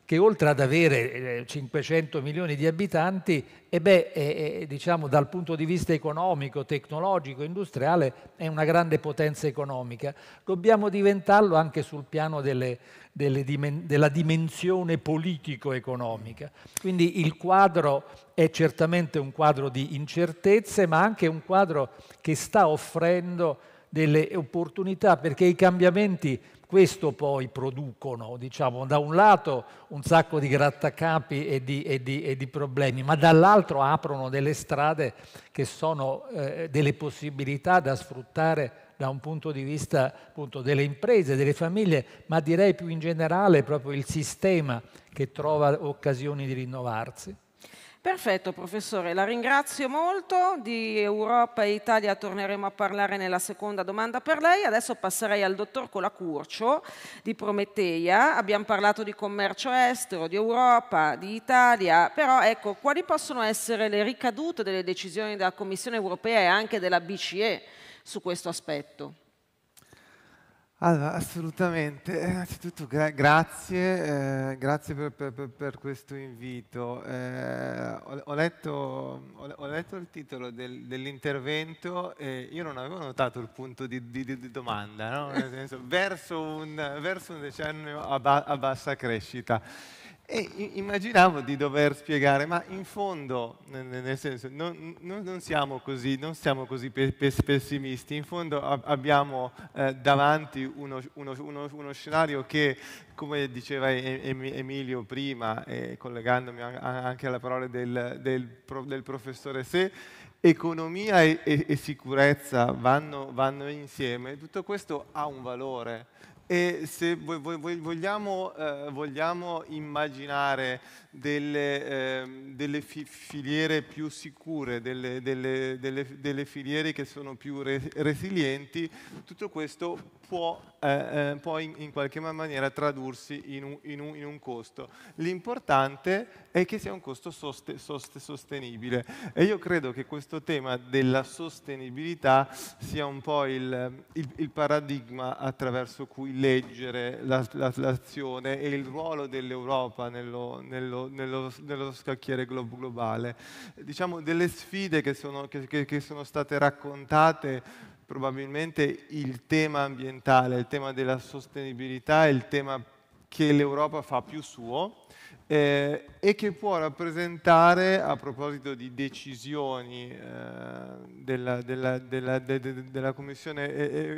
che oltre ad avere 500 eh, milioni di abitanti, eh beh, eh, diciamo, dal punto di vista economico, tecnologico, industriale, è una grande potenza economica. Dobbiamo diventarlo anche sul piano delle dimen della dimensione politico-economica. Quindi il quadro è certamente un quadro di incertezze, ma anche un quadro che sta offrendo delle opportunità, perché i cambiamenti questo poi producono, diciamo, da un lato un sacco di grattacapi e di, e di, e di problemi, ma dall'altro aprono delle strade che sono eh, delle possibilità da sfruttare da un punto di vista appunto, delle imprese, delle famiglie, ma direi più in generale proprio il sistema che trova occasioni di rinnovarsi. Perfetto professore, la ringrazio molto, di Europa e Italia torneremo a parlare nella seconda domanda per lei, adesso passerei al dottor Colacurcio di Prometeia, abbiamo parlato di commercio estero, di Europa, di Italia, però ecco quali possono essere le ricadute delle decisioni della Commissione europea e anche della BCE su questo aspetto. Allora, assolutamente. Eh, innanzitutto gra grazie, eh, grazie per, per, per, questo invito. Eh, ho, ho, letto, ho, ho, letto, il titolo del, dell'intervento e io non avevo notato il punto di, di, di domanda, no? Nel senso, verso, un, verso un decennio a, ba a bassa crescita. E immaginavo di dover spiegare, ma in fondo, nel senso, non, non siamo così, non siamo così pessimisti, in fondo abbiamo eh, davanti uno, uno, uno, uno, scenario che, come diceva Emilio prima, e collegandomi anche alle parole del, del, del professore Se, economia e, e, e sicurezza vanno, vanno insieme, tutto questo ha un valore e se vogliamo, eh, vogliamo immaginare delle, eh, delle fi filiere più sicure, delle, delle, delle, filiere che sono più re resilienti, tutto questo può, eh, eh, può in, in, qualche maniera tradursi in un, in un, in un costo. L'importante è che sia un costo soste, soste, sostenibile e io credo che questo tema della sostenibilità sia un po' il, il, il paradigma attraverso cui leggere l'azione la, la, e il ruolo dell'Europa nello, nello, nello, nello, scacchiere glo globale. Diciamo delle sfide che sono, che, che sono state raccontate probabilmente il tema ambientale, il tema della sostenibilità è il tema che l'Europa fa più suo eh, e che può rappresentare, a proposito di decisioni eh, della, della, della, de, de, della, Commissione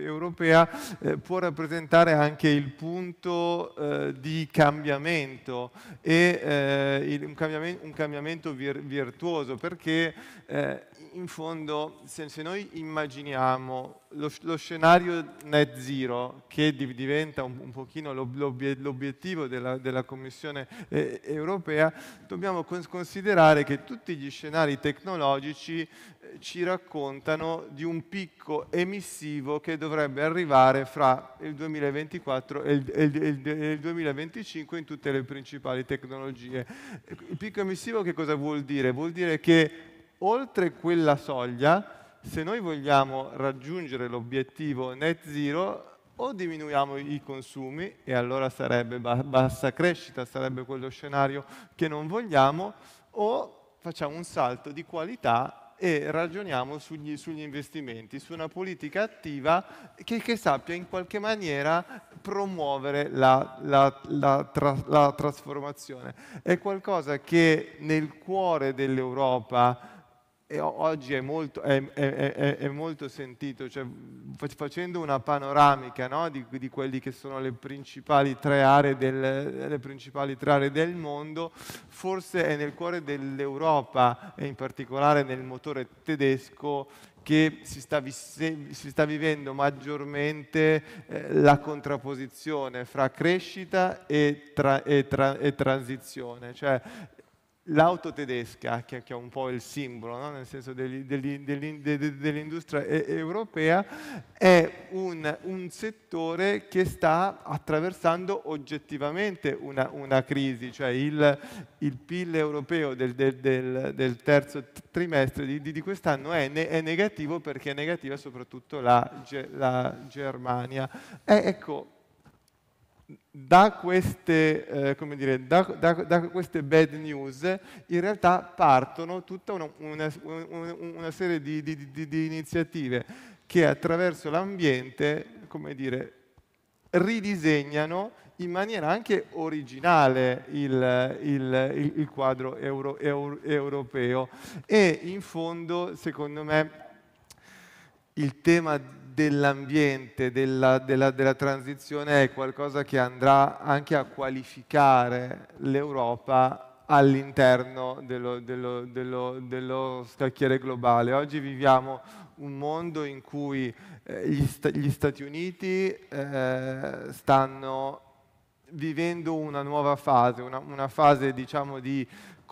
europea, eh, può rappresentare anche il punto eh, di cambiamento e eh, il, un, cambiamento, un, cambiamento, virtuoso perché eh, in fondo, se, se noi immaginiamo lo, lo, scenario net zero, che di, diventa un, un pochino l'obiettivo della, della, Commissione eh, europea, dobbiamo cons considerare che tutti gli scenari tecnologici eh, ci raccontano di un picco emissivo che dovrebbe arrivare fra il 2024 e il, il, il, il 2025 in tutte le principali tecnologie. Il picco emissivo che cosa vuol dire? Vuol dire che oltre quella soglia, se noi vogliamo raggiungere l'obiettivo net zero, o diminuiamo i consumi, e allora sarebbe bassa crescita, sarebbe quello scenario che non vogliamo, o facciamo un salto di qualità e ragioniamo sugli, sugli investimenti, su una politica attiva che, che, sappia in qualche maniera promuovere la, la, la, tra, la trasformazione. È qualcosa che nel cuore dell'Europa e oggi è molto, è, è, è molto sentito, cioè, facendo una panoramica no, di, di quelle che sono le principali, tre aree del, principali tre aree del mondo, forse è nel cuore dell'Europa e in particolare nel motore tedesco che si sta, vi, si sta vivendo maggiormente eh, la contrapposizione fra crescita e, tra, e, tra, e transizione, cioè l'auto tedesca, che, è un po' il simbolo, no? nel senso degli, degli, degli, dell'industria europea, è un, un, settore che sta attraversando oggettivamente una, una crisi, cioè il, il PIL europeo del, del, del, del, terzo trimestre di, di quest'anno è, ne, è, negativo perché è negativa soprattutto la, la Germania. E ecco, da queste, eh, dire, da, da, da queste, bad news in realtà partono tutta una, una, una serie di, di, di, di, iniziative che attraverso l'ambiente come dire, ridisegnano in maniera anche originale il, il, il quadro euro, euro, europeo e in fondo secondo me il tema dell'ambiente, della, della, della, transizione è qualcosa che andrà anche a qualificare l'Europa all'interno dello, dello, dello, dello, scacchiere globale. Oggi viviamo un mondo in cui eh, gli, sta, gli, Stati Uniti eh, stanno vivendo una nuova fase, una, una fase diciamo di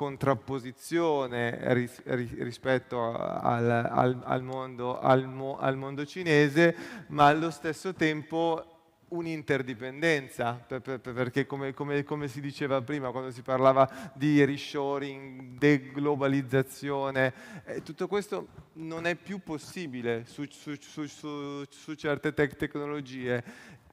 contrapposizione ris rispetto al, al, al, mondo, mo al mondo cinese, ma allo stesso tempo un'interdipendenza, per, per, perché come, come, come, si diceva prima, quando si parlava di reshoring, deglobalizzazione, eh, tutto questo non è più possibile su, su, su, su certe tec tecnologie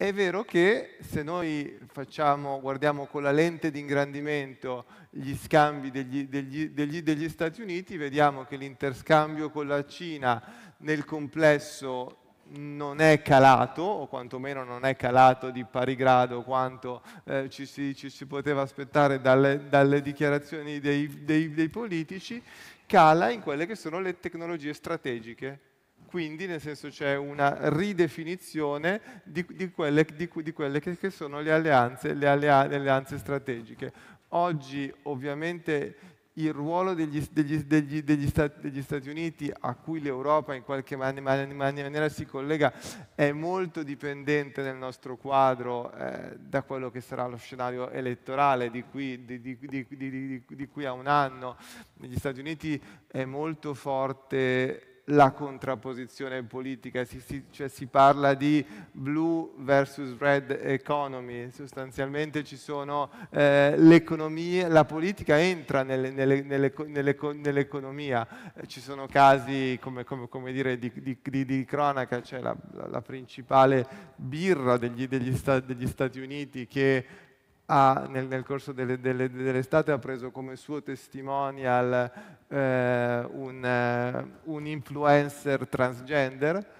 è vero che se noi facciamo, guardiamo con la lente di ingrandimento gli scambi degli, degli, degli, degli, Stati Uniti, vediamo che l'interscambio con la Cina nel complesso non è calato, o quantomeno non è calato di pari grado quanto eh, ci, si, ci, si, poteva aspettare dalle, dalle dichiarazioni dei, dei, dei politici, cala in quelle che sono le tecnologie strategiche quindi nel senso c'è una ridefinizione di, di quelle, di, di quelle che, che, sono le alleanze, le, allea, le alleanze strategiche. Oggi ovviamente il ruolo degli, degli, degli, degli, stati, degli, Stati Uniti a cui l'Europa in qualche maniera si collega è molto dipendente nel nostro quadro eh, da quello che sarà lo scenario elettorale di qui, di, di, di, qui a un anno. Negli Stati Uniti è molto forte la contrapposizione politica, si, si, cioè si parla di blue versus red economy, sostanzialmente ci sono eh, l'economia, la politica entra nelle, nelle, nelle, nell'economia, ci sono casi come, come, come dire, di, di, di, di, cronaca, cioè la, la, la principale birra degli, degli, sta, degli Stati Uniti che ha, nel, nel, corso delle, delle, dell'estate ha preso come suo testimonial eh, un, eh, un, influencer transgender.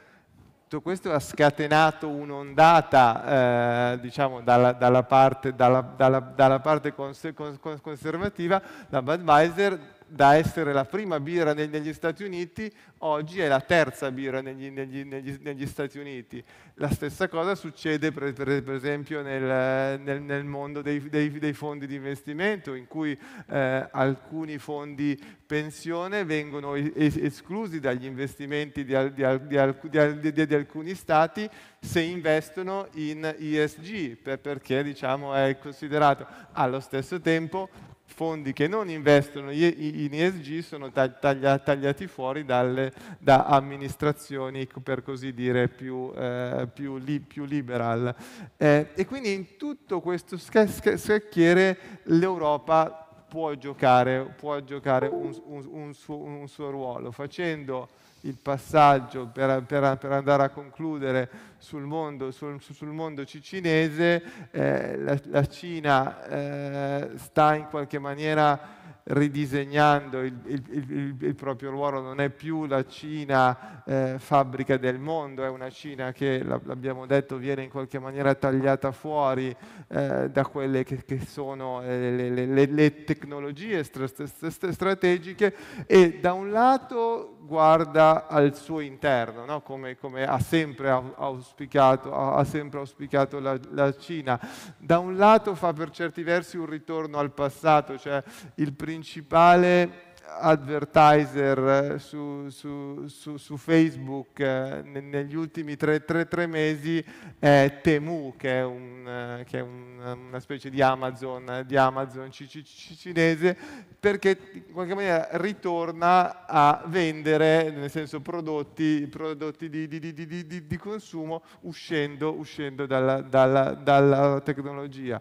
Tutto questo ha scatenato un'ondata, eh, diciamo, dalla, dalla, parte, dalla, dalla parte cons- cons- conservativa. La Budweiser da essere la prima birra neg- negli Stati Uniti, oggi è la terza birra negli, negli, negli, negli Stati Uniti. La stessa cosa succede per, per, per esempio nel, nel, nel mondo dei, dei, dei, fondi di investimento, in cui eh, alcuni fondi pensione vengono es- esclusi dagli investimenti di, al- di, al- di, al- di, alcuni stati se investono in ESG, per- perché diciamo, è considerato allo stesso tempo fondi che non investono in ESG sono taglia, tagliati fuori dalle, da amministrazioni, per così dire, più, eh, più, li, più liberal. Eh, e quindi in tutto questo scacchiere l'Europa può giocare, può giocare un, un, un, suo, un suo ruolo, facendo il passaggio per, per, per, andare a concludere sul mondo, sul, sul mondo cicinese, eh, la, la, Cina eh, sta in qualche maniera ridisegnando il, il, il, il, proprio ruolo, non è più la Cina eh, fabbrica del mondo, è una Cina che, l'abbiamo detto, viene in qualche maniera tagliata fuori eh, da quelle che, che sono eh, le, le, le tecnologie stra, stra, stra, strategiche e da un lato guarda al suo interno, no? come, come, ha sempre auspicato, ha sempre auspicato la, la, Cina. Da un lato fa per certi versi un ritorno al passato, cioè il principale advertiser eh, su, su, su, su Facebook eh, negli ultimi tre, 3 mesi è Temu, che è, un, eh, che è un, una specie di Amazon, eh, di Amazon cinese, perché in qualche maniera ritorna a vendere, nel senso prodotti, prodotti di, di, di, consumo, uscendo, uscendo dalla, dalla, dalla tecnologia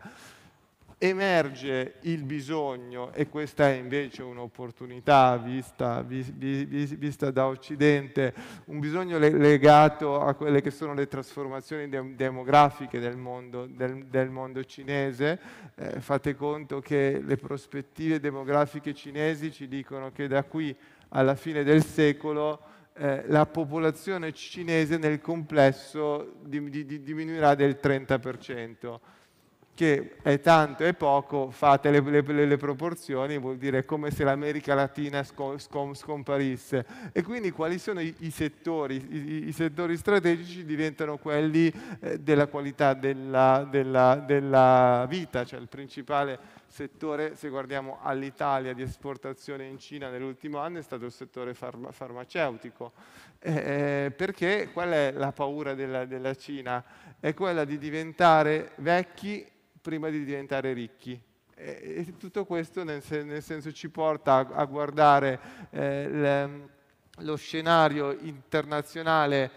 emerge il bisogno e questa è invece un'opportunità vista, vis, vis, vista, da Occidente, un bisogno legato a quelle che sono le trasformazioni de demografiche del mondo, del, del mondo cinese. Eh, fate conto che le prospettive demografiche cinesi ci dicono che da qui alla fine del secolo eh, la popolazione cinese nel complesso di, di, di diminuirà del 30% che è tanto e poco, fate le, le, le, proporzioni, vuol dire come se l'America Latina scom, scom, scomparisse. E quindi quali sono i, i settori? I, I, settori strategici diventano quelli eh, della qualità della, della, della vita, cioè il principale settore, se guardiamo all'Italia di esportazione in Cina nell'ultimo anno, è stato il settore farma, farmaceutico, eh, eh perché qual è la paura della, della Cina? È quella di diventare vecchi prima di diventare ricchi. E, e tutto questo nel, sen- nel, senso ci porta a, a guardare eh, le, lo scenario internazionale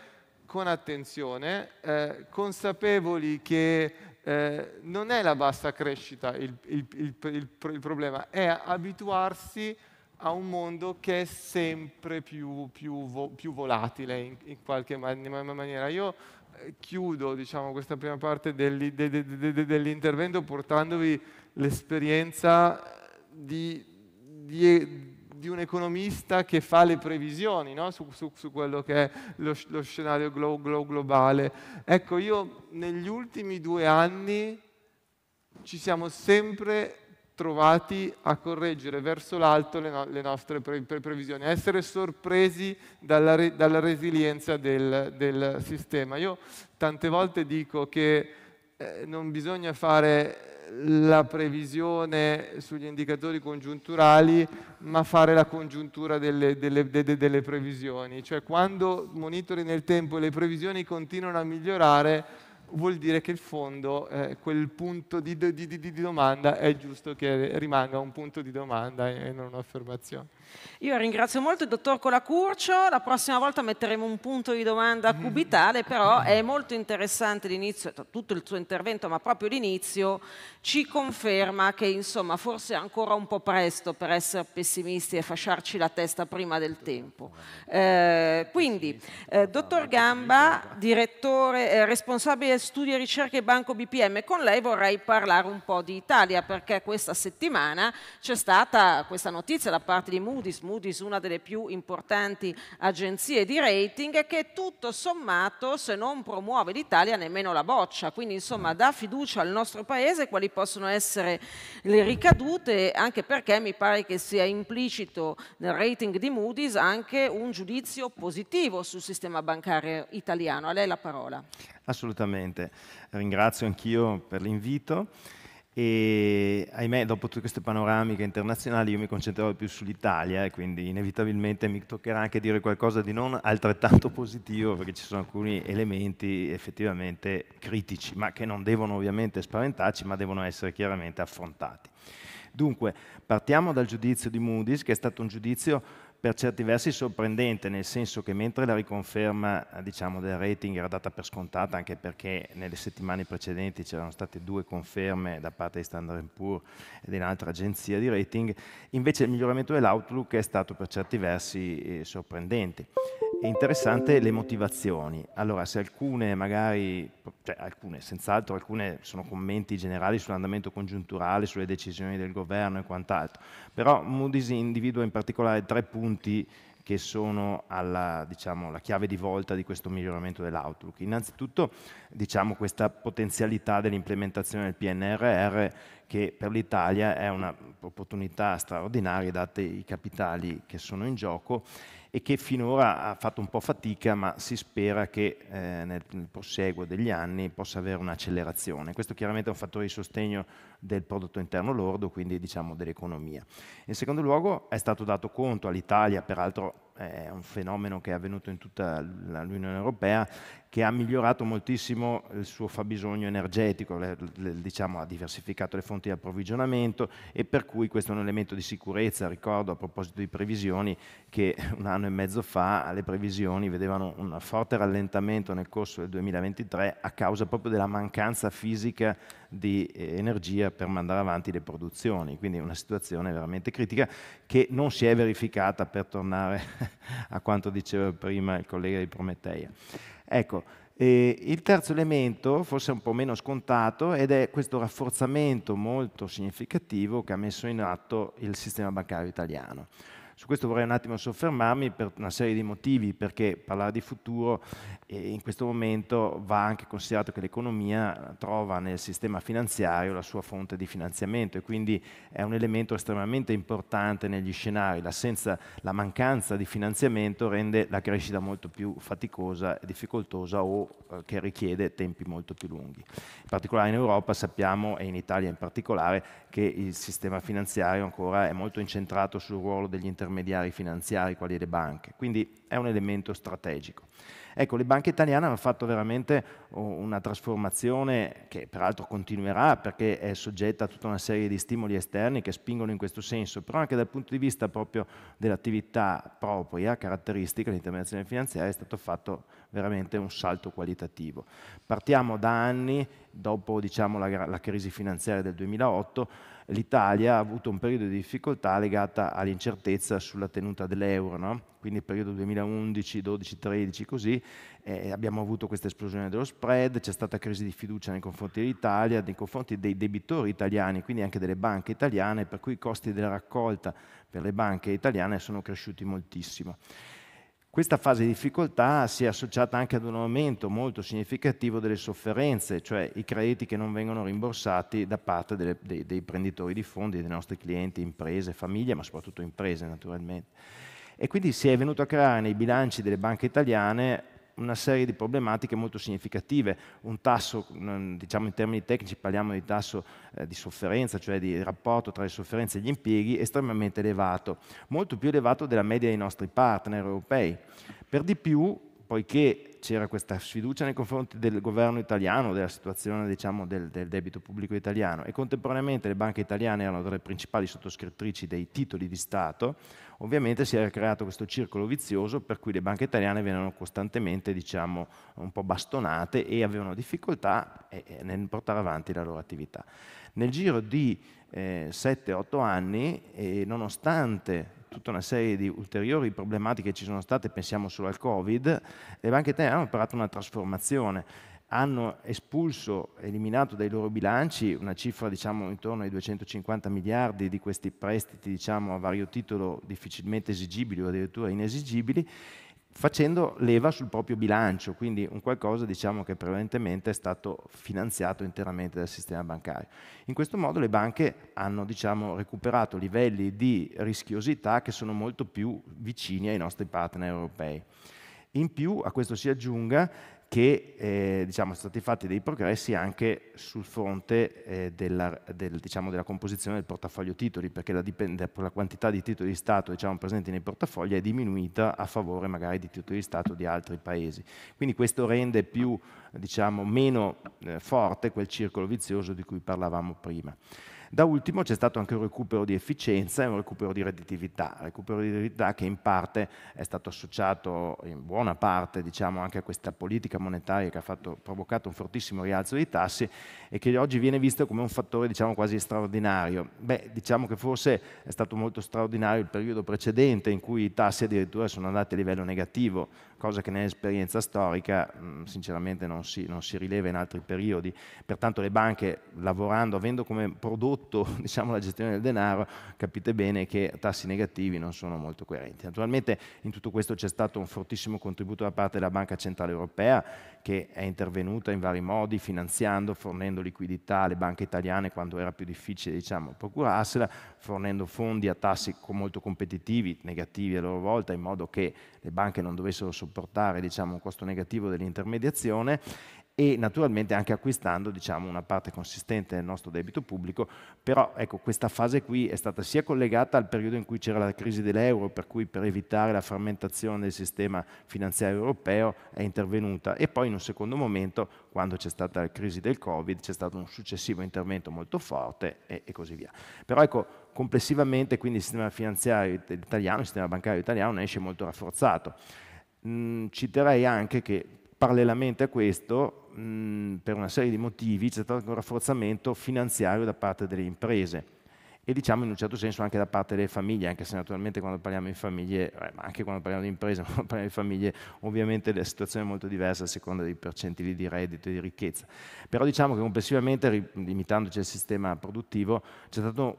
con attenzione, eh, consapevoli che eh, non è la bassa crescita il, il, il, il, problema, è abituarsi a un mondo che è sempre più, più, più volatile in, in qualche man- maniera. Io eh, chiudo diciamo, questa prima parte dell'intervento portandovi l'esperienza di, di, di, un economista che fa le previsioni no? su, su, su, quello che è lo, lo scenario glo, glo, globale. Ecco, io negli ultimi due anni ci siamo sempre trovati a correggere verso l'alto le, no le nostre pre pre previsioni, a essere sorpresi dalla, re dalla resilienza del, del, sistema. Io tante volte dico che eh, non bisogna fare la previsione sugli indicatori congiunturali, ma fare la congiuntura delle, delle, delle, delle previsioni. Cioè quando monitori nel tempo e le previsioni continuano a migliorare, vuol dire che in fondo, eh, quel punto di, di, di, di domanda, è giusto che rimanga un punto di domanda e non un'affermazione. Io ringrazio molto il dottor Colacurcio, la prossima volta metteremo un punto di domanda mm. cubitale, però è molto interessante l'inizio, tutto il suo intervento, ma proprio l'inizio ci conferma che insomma forse è ancora un po' presto per essere pessimisti e fasciarci la testa prima del tempo. Eh, quindi, eh, dottor Gamba, direttore, eh, responsabile studi e ricerche Banco BPM, con lei vorrei parlare un po' di Italia perché questa settimana c'è stata questa notizia da parte di Moody Moody's, Moody's una delle più importanti agenzie di rating, che tutto sommato se non promuove l'Italia nemmeno la boccia, quindi insomma dà fiducia al nostro Paese, quali possono essere le ricadute, anche perché mi pare che sia implicito nel rating di Moody's anche un giudizio positivo sul sistema bancario italiano. A lei la parola. Assolutamente, ringrazio anch'io per l'invito. E ahimè, dopo tutte queste panoramiche internazionali, io mi concentrerò più sull'Italia e quindi inevitabilmente mi toccherà anche dire qualcosa di non altrettanto (laughs) positivo, perché ci sono alcuni elementi effettivamente critici, ma che non devono ovviamente spaventarci, ma devono essere chiaramente affrontati. Dunque, partiamo dal giudizio di Moody's, che è stato un giudizio per certi versi sorprendente, nel senso che mentre la riconferma diciamo, del rating era data per scontata, anche perché nelle settimane precedenti c'erano state due conferme da parte di Standard Poor's e di un'altra agenzia di rating, invece il miglioramento dell'outlook è stato per certi versi eh, sorprendente. È interessante le motivazioni. Allora, se alcune magari, cioè alcune, senz'altro alcune sono commenti generali sull'andamento congiunturale, sulle decisioni del governo e quant'altro, però Moody's individua in particolare tre punti punti che sono alla, diciamo, la chiave di volta di questo miglioramento dell'outlook. Innanzitutto diciamo, questa potenzialità dell'implementazione del PNRR che per l'Italia è un'opportunità straordinaria date i capitali che sono in gioco e che finora ha fatto un po' fatica ma si spera che eh, nel, nel proseguo degli anni possa avere un'accelerazione. Questo chiaramente è un fattore di sostegno del prodotto interno lordo, quindi diciamo dell'economia. In secondo luogo è stato dato conto all'Italia, peraltro è un fenomeno che è avvenuto in tutta l'Unione Europea, che ha migliorato moltissimo il suo fabbisogno energetico, le, le, diciamo, ha diversificato le fonti di approvvigionamento e per cui questo è un elemento di sicurezza. Ricordo a proposito di previsioni che (laughs) un anno e mezzo fa le previsioni vedevano un forte rallentamento nel corso del 2023 a causa proprio della mancanza fisica di eh, energia per mandare avanti le produzioni, quindi una situazione veramente critica che non si è verificata per tornare (laughs) a quanto diceva prima il collega di Prometeia. Ecco, e eh, il terzo elemento, forse un po' meno scontato, ed è questo rafforzamento molto significativo che ha messo in atto il sistema bancario italiano. Su questo vorrei un attimo soffermarmi per una serie di motivi, perché parlare di futuro eh, in questo momento va anche considerato che l'economia trova nel sistema finanziario la sua fonte di finanziamento e quindi è un elemento estremamente importante negli scenari. L'assenza, la mancanza di finanziamento rende la crescita molto più faticosa e difficoltosa o eh, che richiede tempi molto più lunghi. In particolare in Europa sappiamo, e in Italia in particolare, che il sistema finanziario ancora è molto incentrato sul ruolo degli intermediari intermediari finanziari quali le banche, quindi è un elemento strategico. Ecco, le banche italiane hanno fatto veramente una trasformazione che peraltro continuerà perché è soggetta a tutta una serie di stimoli esterni che spingono in questo senso, però anche dal punto di vista proprio dell'attività propria, caratteristica dell'intermediazione finanziaria, è stato fatto veramente un salto qualitativo. Partiamo da anni, dopo diciamo, la, la crisi finanziaria del 2008, l'Italia ha avuto un periodo di difficoltà legata all'incertezza sulla tenuta dell'euro, no? quindi il periodo 2011, 12, 13 così, eh, abbiamo avuto questa esplosione dello spread, c'è stata crisi di fiducia nei confronti dell'Italia, nei confronti dei debitori italiani, quindi anche delle banche italiane, per cui i costi della raccolta per le banche italiane sono cresciuti moltissimo. Questa fase di difficoltà si è associata anche ad un aumento molto significativo delle sofferenze, cioè i crediti che non vengono rimborsati da parte delle, dei, dei prenditori di fondi, dei nostri clienti, imprese, famiglie, ma soprattutto imprese naturalmente. E quindi si è venuto a creare nei bilanci delle banche italiane una serie di problematiche molto significative, un tasso, diciamo in termini tecnici parliamo di tasso eh, di sofferenza, cioè di rapporto tra le sofferenze e gli impieghi estremamente elevato, molto più elevato della media dei nostri partner europei. Per di più poiché c'era questa sfiducia nei confronti del governo italiano, della situazione diciamo, del, del, debito pubblico italiano e contemporaneamente le banche italiane erano tra le principali sottoscrittrici dei titoli di Stato, ovviamente si era creato questo circolo vizioso per cui le banche italiane venivano costantemente diciamo, un po' bastonate e avevano difficoltà eh, eh, nel portare avanti la loro attività. Nel giro di eh, 7-8 anni, eh, nonostante tutta una serie di ulteriori problematiche che ci sono state, pensiamo solo al Covid, le banche italiane hanno operato una trasformazione, hanno espulso, eliminato dai loro bilanci una cifra diciamo, intorno ai 250 miliardi di questi prestiti diciamo, a vario titolo difficilmente esigibili o addirittura inesigibili facendo leva sul proprio bilancio, quindi un qualcosa diciamo, che prevalentemente è stato finanziato interamente dal sistema bancario. In questo modo le banche hanno diciamo, recuperato livelli di rischiosità che sono molto più vicini ai nostri partner europei. In più a questo si aggiunga che eh, diciamo, sono stati fatti dei progressi anche sul fronte eh, della, del, diciamo, della, composizione del portafoglio titoli, perché la, la quantità di titoli di Stato diciamo, presenti nei portafogli è diminuita a favore magari di titoli di Stato di altri paesi. Quindi questo rende più, diciamo, meno eh, forte quel circolo vizioso di cui parlavamo prima. Da ultimo c'è stato anche un recupero di efficienza e un recupero di redditività, recupero di redditività che in parte è stato associato in buona parte diciamo, anche a questa politica monetaria che ha fatto, provocato un fortissimo rialzo dei tassi e che oggi viene visto come un fattore diciamo, quasi straordinario. Beh, diciamo che forse è stato molto straordinario il periodo precedente in cui i tassi addirittura sono andati a livello negativo, cosa che nell'esperienza storica mh, mm, sinceramente non si, non si, rileva in altri periodi. Pertanto le banche lavorando, avendo come prodotto (laughs) diciamo, la gestione del denaro, capite bene che tassi negativi non sono molto coerenti. Naturalmente in tutto questo c'è stato un fortissimo contributo da parte della Banca Centrale Europea che è intervenuta in vari modi, finanziando, fornendo liquidità alle banche italiane quando era più difficile diciamo, procurarsela, fornendo fondi a tassi molto competitivi, negativi a loro volta, in modo che le banche non dovessero sopportare diciamo, un costo negativo dell'intermediazione e naturalmente anche acquistando diciamo, una parte consistente del nostro debito pubblico, però ecco, questa fase qui è stata sia collegata al periodo in cui c'era la crisi dell'euro, per cui per evitare la frammentazione del sistema finanziario europeo è intervenuta, e poi in un secondo momento, quando c'è stata la crisi del Covid, c'è stato un successivo intervento molto forte e, e così via. Però ecco, complessivamente quindi il sistema finanziario italiano, il sistema bancario italiano esce molto rafforzato. Mm, citerei anche che parallelamente a questo, mh, mm, per una serie di motivi, c'è stato un rafforzamento finanziario da parte delle imprese e diciamo in un certo senso anche da parte delle famiglie, anche se naturalmente quando parliamo di famiglie, eh, anche quando parliamo di imprese, ma (laughs) quando parliamo di famiglie ovviamente la situazione è molto diversa a seconda dei percentili di reddito e di ricchezza. Però diciamo che complessivamente, limitandoci al sistema produttivo, c'è stata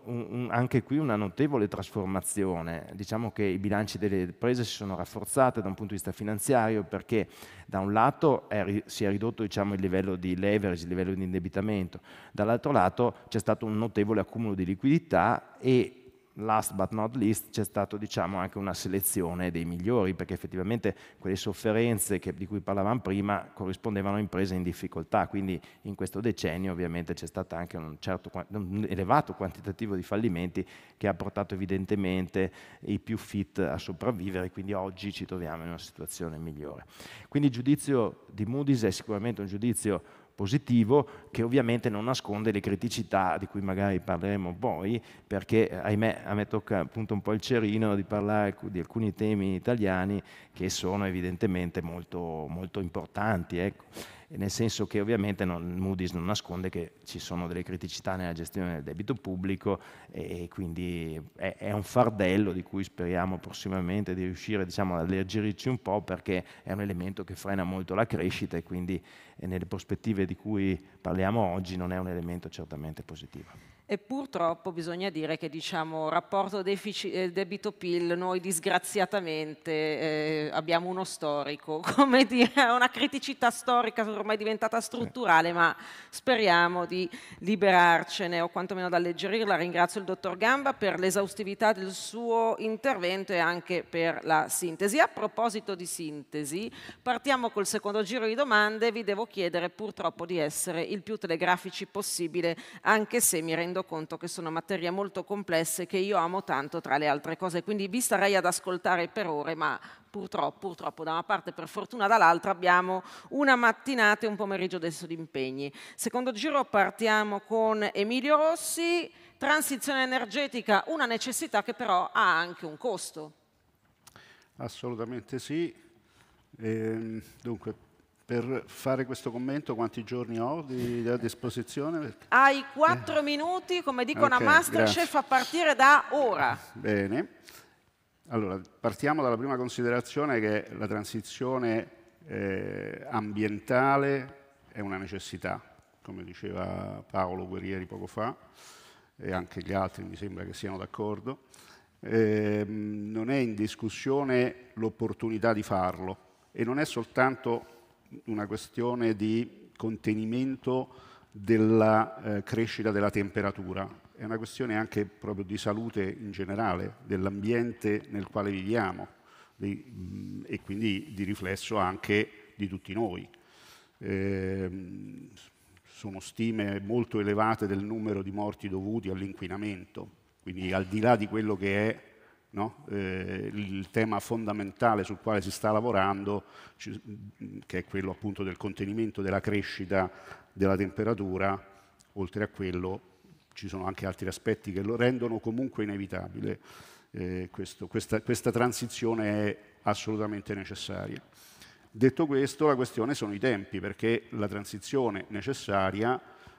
anche qui una notevole trasformazione. Diciamo che i bilanci delle imprese si sono rafforzati da un punto di vista finanziario perché da un lato è, si è ridotto diciamo, il livello di leverage, il livello di indebitamento, dall'altro lato c'è stato un notevole accumulo di liquidità città e last but not least c'è stata diciamo, anche una selezione dei migliori perché effettivamente quelle sofferenze che, di cui parlavamo prima corrispondevano a imprese in difficoltà quindi in questo decennio ovviamente c'è stato anche un, certo, un elevato quantitativo di fallimenti che ha portato evidentemente i più fit a sopravvivere quindi oggi ci troviamo in una situazione migliore quindi il giudizio di Moody's è sicuramente un giudizio positivo che ovviamente non nasconde le criticità di cui magari parleremo poi, perché ahimè a me tocca appunto un po' il cerino di parlare di alcuni temi italiani che sono evidentemente molto, molto importanti. Ecco nel senso che ovviamente non, Moody's non nasconde che ci sono delle criticità nella gestione del debito pubblico e, quindi è, è, un fardello di cui speriamo prossimamente di riuscire diciamo, ad alleggerirci un po' perché è un elemento che frena molto la crescita e quindi nelle prospettive di cui parliamo oggi non è un elemento certamente positivo e purtroppo bisogna dire che diciamo rapporto eh, debito-PIL noi disgraziatamente eh, abbiamo uno storico, (laughs) come dire, una criticità storica ormai diventata strutturale, ma speriamo di liberarcene o quantomeno da alleggerirla. Ringrazio il dottor Gamba per l'esaustività del suo intervento e anche per la sintesi. A proposito di sintesi, partiamo col secondo giro di domande, vi devo chiedere purtroppo di essere il più telegrafici possibile, anche se mi rendo rendo conto che sono materie molto complesse che io amo tanto tra le altre cose, quindi vi starei ad ascoltare per ore, ma purtroppo, purtroppo da una parte per fortuna dall'altra abbiamo una mattinata e un pomeriggio adesso di impegni. Secondo giro partiamo con Emilio Rossi, transizione energetica, una necessità che però ha anche un costo. Assolutamente sì. E, ehm, dunque, per fare questo commento quanti giorni ho di, a disposizione? Hai quattro eh. minuti, come dicono okay, a Masterchef, a partire da ora. Bene. Allora, partiamo dalla prima considerazione che la transizione eh, ambientale è una necessità, come diceva Paolo Guerrieri poco fa, e anche gli altri mi sembra che siano d'accordo. Eh, non è in discussione l'opportunità di farlo e non è soltanto una questione di contenimento della eh, crescita della temperatura, è una questione anche proprio di salute in generale, dell'ambiente nel quale viviamo di, mm, e quindi di riflesso anche di tutti noi. Eh, sono stime molto elevate del numero di morti dovuti all'inquinamento, quindi al di là di quello che è no? eh, il tema fondamentale sul quale si sta lavorando, che è quello appunto del contenimento della crescita della temperatura, oltre a quello ci sono anche altri aspetti che lo rendono comunque inevitabile. Eh, questo, questa, questa transizione è assolutamente necessaria. Detto questo, la questione sono i tempi, perché la transizione necessaria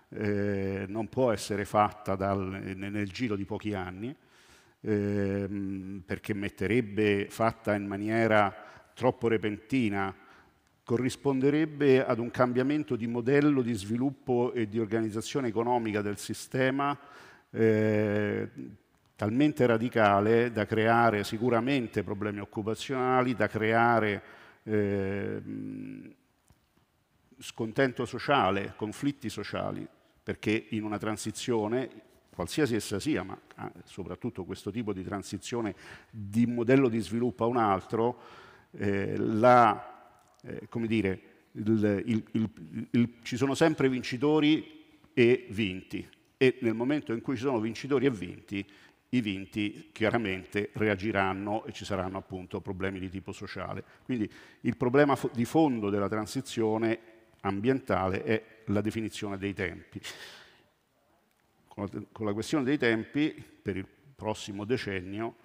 eh, non può essere fatta dal, nel, nel, giro di pochi anni, ehm, perché metterebbe fatta in maniera troppo repentina, corrisponderebbe ad un cambiamento di modello di sviluppo e di organizzazione economica del sistema eh, talmente radicale da creare sicuramente problemi occupazionali, da creare eh, scontento sociale, conflitti sociali, perché in una transizione qualsiasi essa sia, ma ah, soprattutto questo tipo di transizione di modello di sviluppo a un altro, eh, la, eh, come dire, il, il, il, ci sono sempre vincitori e vinti e nel momento in cui ci sono vincitori e vinti, i vinti chiaramente reagiranno e ci saranno appunto problemi di tipo sociale. Quindi il problema di fondo della transizione ambientale è la definizione dei tempi con la questione dei tempi per il prossimo decennio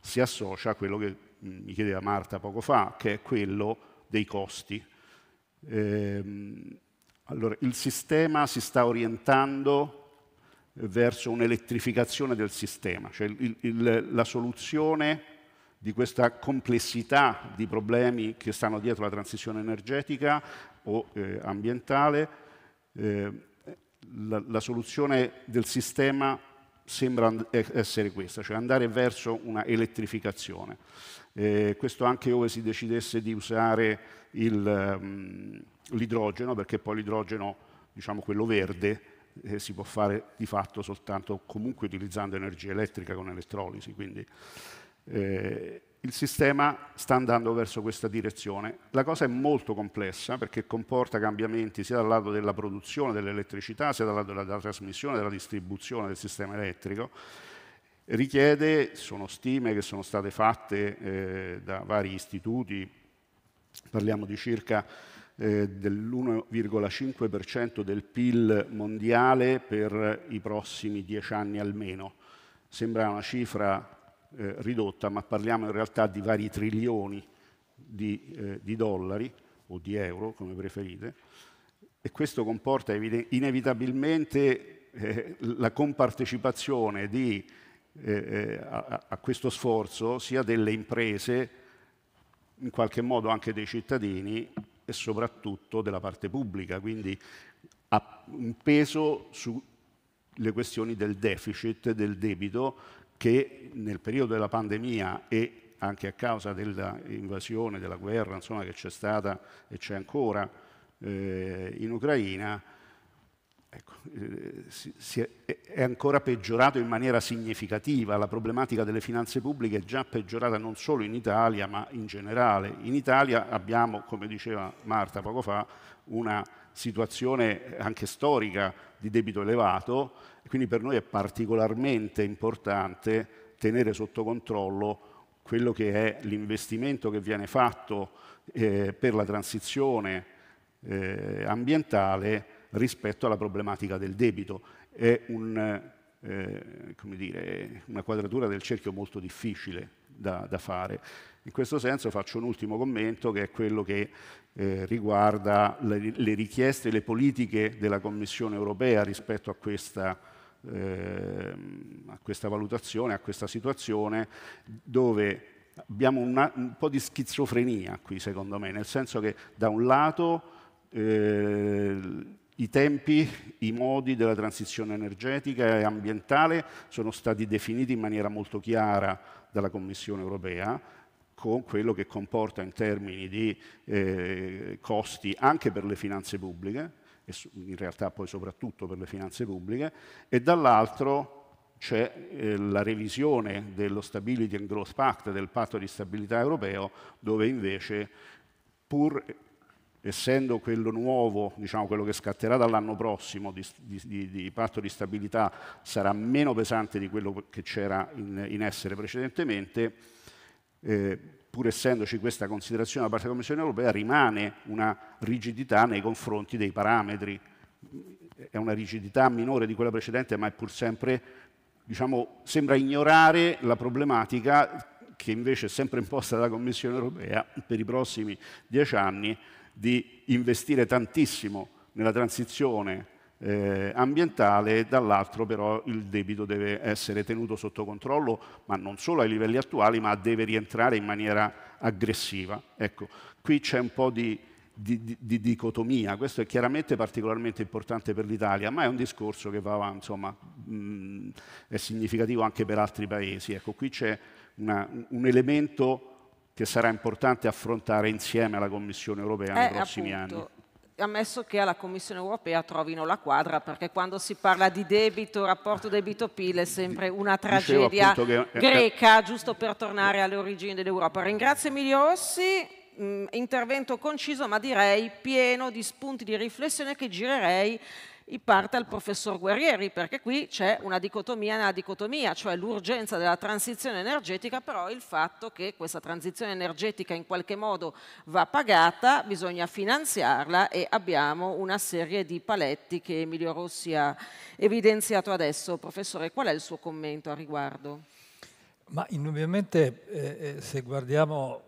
si associa a quello che mi chiedeva Marta poco fa, che è quello dei costi. Ehm, allora, il sistema si sta orientando verso un'elettrificazione del sistema, cioè il, il, la soluzione di questa complessità di problemi che stanno dietro la transizione energetica o eh, ambientale eh, la, la soluzione del sistema sembra essere questa, cioè andare verso una elettrificazione. Eh, questo anche dove si decidesse di usare mm, l'idrogeno, um, perché poi l'idrogeno, diciamo quello verde, eh, si può fare di fatto soltanto comunque utilizzando energia elettrica con elettrolisi. Quindi, eh, il sistema sta andando verso questa direzione. La cosa è molto complessa perché comporta cambiamenti sia dal lato della produzione dell'elettricità, sia dal lato della, della trasmissione, della distribuzione del sistema elettrico. Richiede, sono stime che sono state fatte eh, da vari istituti, parliamo di circa eh, dell'1,5% del PIL mondiale per i prossimi dieci anni almeno. Sembra una cifra eh, ridotta, ma parliamo in realtà di vari trilioni di, eh, di, dollari o di euro, come preferite, e questo comporta inevitabilmente eh, la compartecipazione di, eh, eh, a, a questo sforzo sia delle imprese, in qualche modo anche dei cittadini e soprattutto della parte pubblica, quindi ha un peso sulle questioni del deficit, del debito che nel periodo della pandemia e anche a causa dell'invasione, della guerra insomma, che c'è stata e c'è ancora eh, in Ucraina, ecco, eh, si, si è, è, ancora peggiorato in maniera significativa. La problematica delle finanze pubbliche è già peggiorata non solo in Italia, ma in generale. In Italia abbiamo, come diceva Marta poco fa, una situazione anche storica di debito elevato quindi per noi è particolarmente importante tenere sotto controllo quello che è l'investimento che viene fatto eh, per la transizione eh, ambientale rispetto alla problematica del debito. È un, eh, dire, una quadratura del cerchio molto difficile da, da, fare. In questo senso faccio un ultimo commento che è quello che eh, riguarda le, le richieste e le politiche della Commissione europea rispetto a questa eh, a questa valutazione, a questa situazione dove abbiamo una, un po' di schizofrenia qui secondo me, nel senso che da un lato eh, i tempi, i modi della transizione energetica e ambientale sono stati definiti in maniera molto chiara dalla Commissione europea con quello che comporta in termini di eh, costi anche per le finanze pubbliche, e in realtà poi soprattutto per le finanze pubbliche, e dall'altro c'è eh, la revisione dello Stability and Growth Pact, del patto di stabilità europeo, dove invece pur essendo quello nuovo, diciamo quello che scatterà dall'anno prossimo di, di, di, patto di stabilità sarà meno pesante di quello che c'era in, in essere precedentemente, eh, pur essendoci questa considerazione da parte della Commissione europea, rimane una rigidità nei confronti dei parametri. È una rigidità minore di quella precedente, ma è pur sempre, diciamo, sembra ignorare la problematica che invece è sempre imposta dalla Commissione europea per i prossimi dieci anni di investire tantissimo nella transizione eh, ambientale, dall'altro però il debito deve essere tenuto sotto controllo, ma non solo ai livelli attuali, ma deve rientrare in maniera aggressiva. Ecco, qui c'è un po' di, di, di, di, dicotomia. Questo è chiaramente particolarmente importante per l'Italia, ma è un discorso che va, insomma, mh, mm, è significativo anche per altri paesi. Ecco, qui c'è una, un elemento che sarà importante affrontare insieme alla Commissione europea eh, nei prossimi appunto, anni ammesso che alla Commissione europea trovino la quadra, perché quando si parla di debito, rapporto debito-PIL è sempre una tragedia che... Eh, greca, giusto per tornare alle origini dell'Europa. Ringrazio Emilio Rossi, mh, mm, intervento conciso ma direi pieno di spunti di riflessione che girerei in parte al professor Guerrieri, perché qui c'è una dicotomia nella dicotomia, cioè l'urgenza della transizione energetica, però il fatto che questa transizione energetica in qualche modo va pagata, bisogna finanziarla e abbiamo una serie di paletti che Emilio Rossi ha evidenziato adesso. Professore, qual è il suo commento a riguardo? Ma indubbiamente eh, eh se guardiamo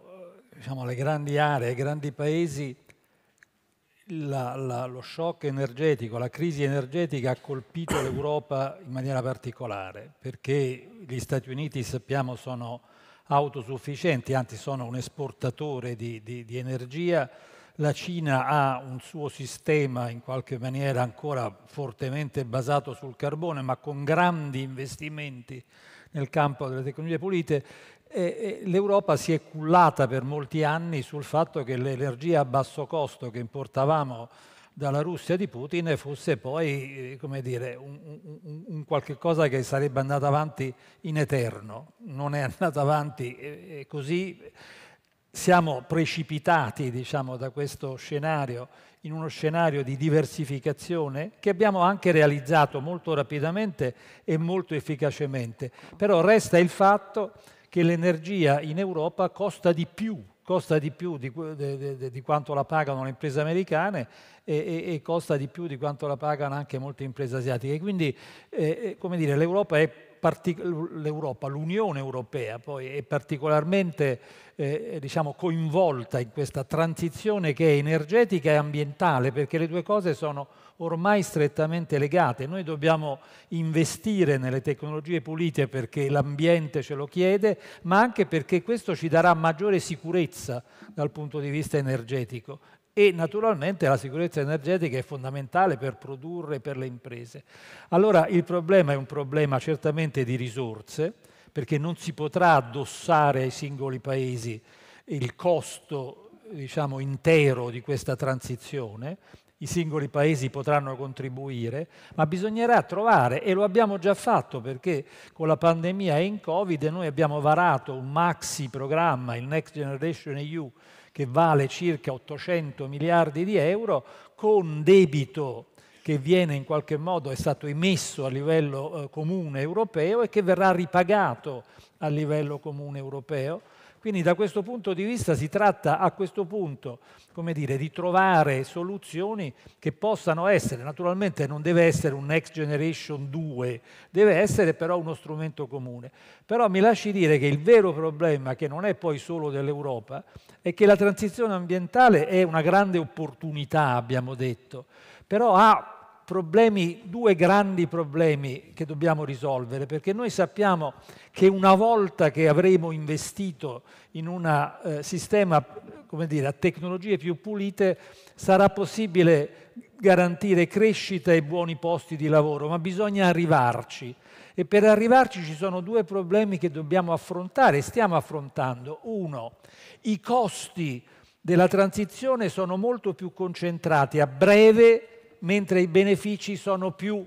eh, diciamo, le grandi aree, i grandi paesi, la, la, lo shock energetico, la crisi energetica ha colpito (coughs) l'Europa in maniera particolare, perché gli Stati Uniti, sappiamo, sono autosufficienti, anzi sono un esportatore di, di, di energia, la Cina ha un suo sistema in qualche maniera ancora fortemente basato sul carbone, ma con grandi investimenti nel campo delle tecnologie pulite L'Europa si è cullata per molti anni sul fatto che l'energia a basso costo che importavamo dalla Russia di Putin fosse poi eh, come dire, un, un, un, qualche cosa che sarebbe andata avanti in eterno. Non è andata avanti eh, eh, così. Siamo precipitati diciamo, da questo scenario in uno scenario di diversificazione che abbiamo anche realizzato molto rapidamente e molto efficacemente. Però resta il fatto che l'energia in Europa costa di più, costa di, più di, di, di quanto la pagano le imprese americane e, e, e, costa di più di quanto la pagano anche molte imprese asiatiche. Quindi, eh, eh come dire, l'Europa è l'Europa, l'Unione Europea poi è particolarmente eh, eh, diciamo, coinvolta in questa transizione che è energetica e ambientale, perché le due cose sono ormai strettamente legate. Noi dobbiamo investire nelle tecnologie pulite perché l'ambiente ce lo chiede, ma anche perché questo ci darà maggiore sicurezza dal punto di vista energetico e naturalmente la sicurezza energetica è fondamentale per produrre per le imprese. Allora il problema è un problema certamente di risorse, perché non si potrà addossare ai singoli paesi il costo diciamo, intero di questa transizione, i singoli paesi potranno contribuire, ma bisognerà trovare, e lo abbiamo già fatto perché con la pandemia e in Covid noi abbiamo varato un maxi programma, il Next Generation EU, che vale circa 800 miliardi di euro, con debito che viene in qualche modo, è stato emesso a livello eh, comune europeo e che verrà ripagato a livello comune europeo quindi da questo punto di vista si tratta a questo punto come dire, di trovare soluzioni che possano essere, naturalmente non deve essere un Next Generation 2, deve essere però uno strumento comune. Però mi lasci dire che il vero problema, che non è poi solo dell'Europa, è che la transizione ambientale è una grande opportunità, abbiamo detto, però ha problemi, due grandi problemi che dobbiamo risolvere, perché noi sappiamo che una volta che avremo investito in un eh, sistema dire, a tecnologie più pulite, sarà possibile garantire crescita e buoni posti di lavoro, ma bisogna arrivarci. E per arrivarci ci sono due problemi che dobbiamo affrontare, stiamo affrontando. Uno, i costi della transizione sono molto più concentrati a breve mentre i benefici sono più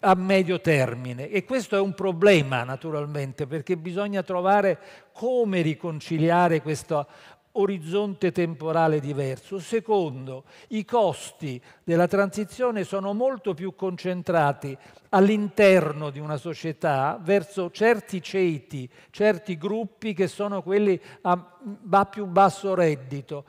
a medio termine. E questo è un problema naturalmente perché bisogna trovare come riconciliare questo orizzonte temporale diverso. Secondo, i costi della transizione sono molto più concentrati all'interno di una società verso certi ceti, certi gruppi che sono quelli a più basso reddito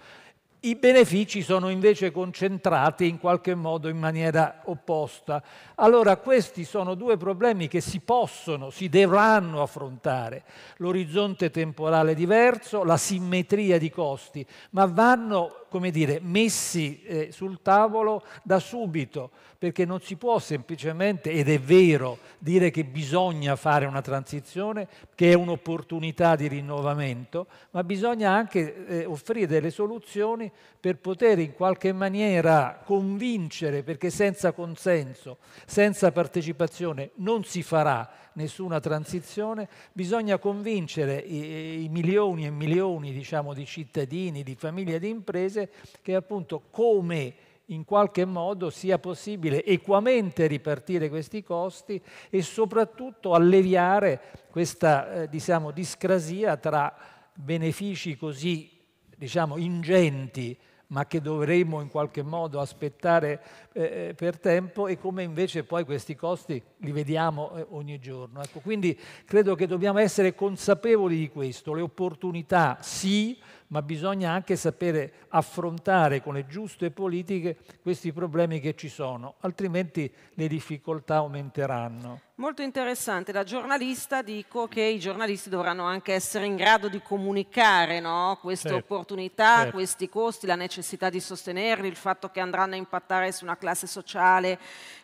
i benefici sono invece concentrati in qualche modo in maniera opposta. Allora questi sono due problemi che si possono, si dovranno affrontare. L'orizzonte temporale diverso, la simmetria di costi, ma vanno come dire, messi eh, sul tavolo da subito, perché non si può semplicemente, ed è vero, dire che bisogna fare una transizione, che è un'opportunità di rinnovamento, ma bisogna anche eh, offrire delle soluzioni per poter in qualche maniera convincere, perché senza consenso, senza partecipazione non si farà nessuna transizione, bisogna convincere i, i milioni e milioni diciamo, di cittadini, di famiglie e di imprese che appunto come in qualche modo sia possibile equamente ripartire questi costi e soprattutto alleviare questa eh, diciamo, discrasia tra benefici così diciamo, ingenti ma che dovremo in qualche modo aspettare eh, eh, per tempo e come invece poi questi costi li vediamo eh, ogni giorno. Ecco, quindi credo che dobbiamo essere consapevoli di questo, le opportunità sì, ma bisogna anche sapere affrontare con le giuste politiche questi problemi che ci sono, altrimenti le difficoltà aumenteranno. Molto interessante, da giornalista dico che i giornalisti dovranno anche essere in grado di comunicare no? queste certo, opportunità, certo. questi costi, la necessità di sostenerli, il fatto che andranno a impattare su una classe sociale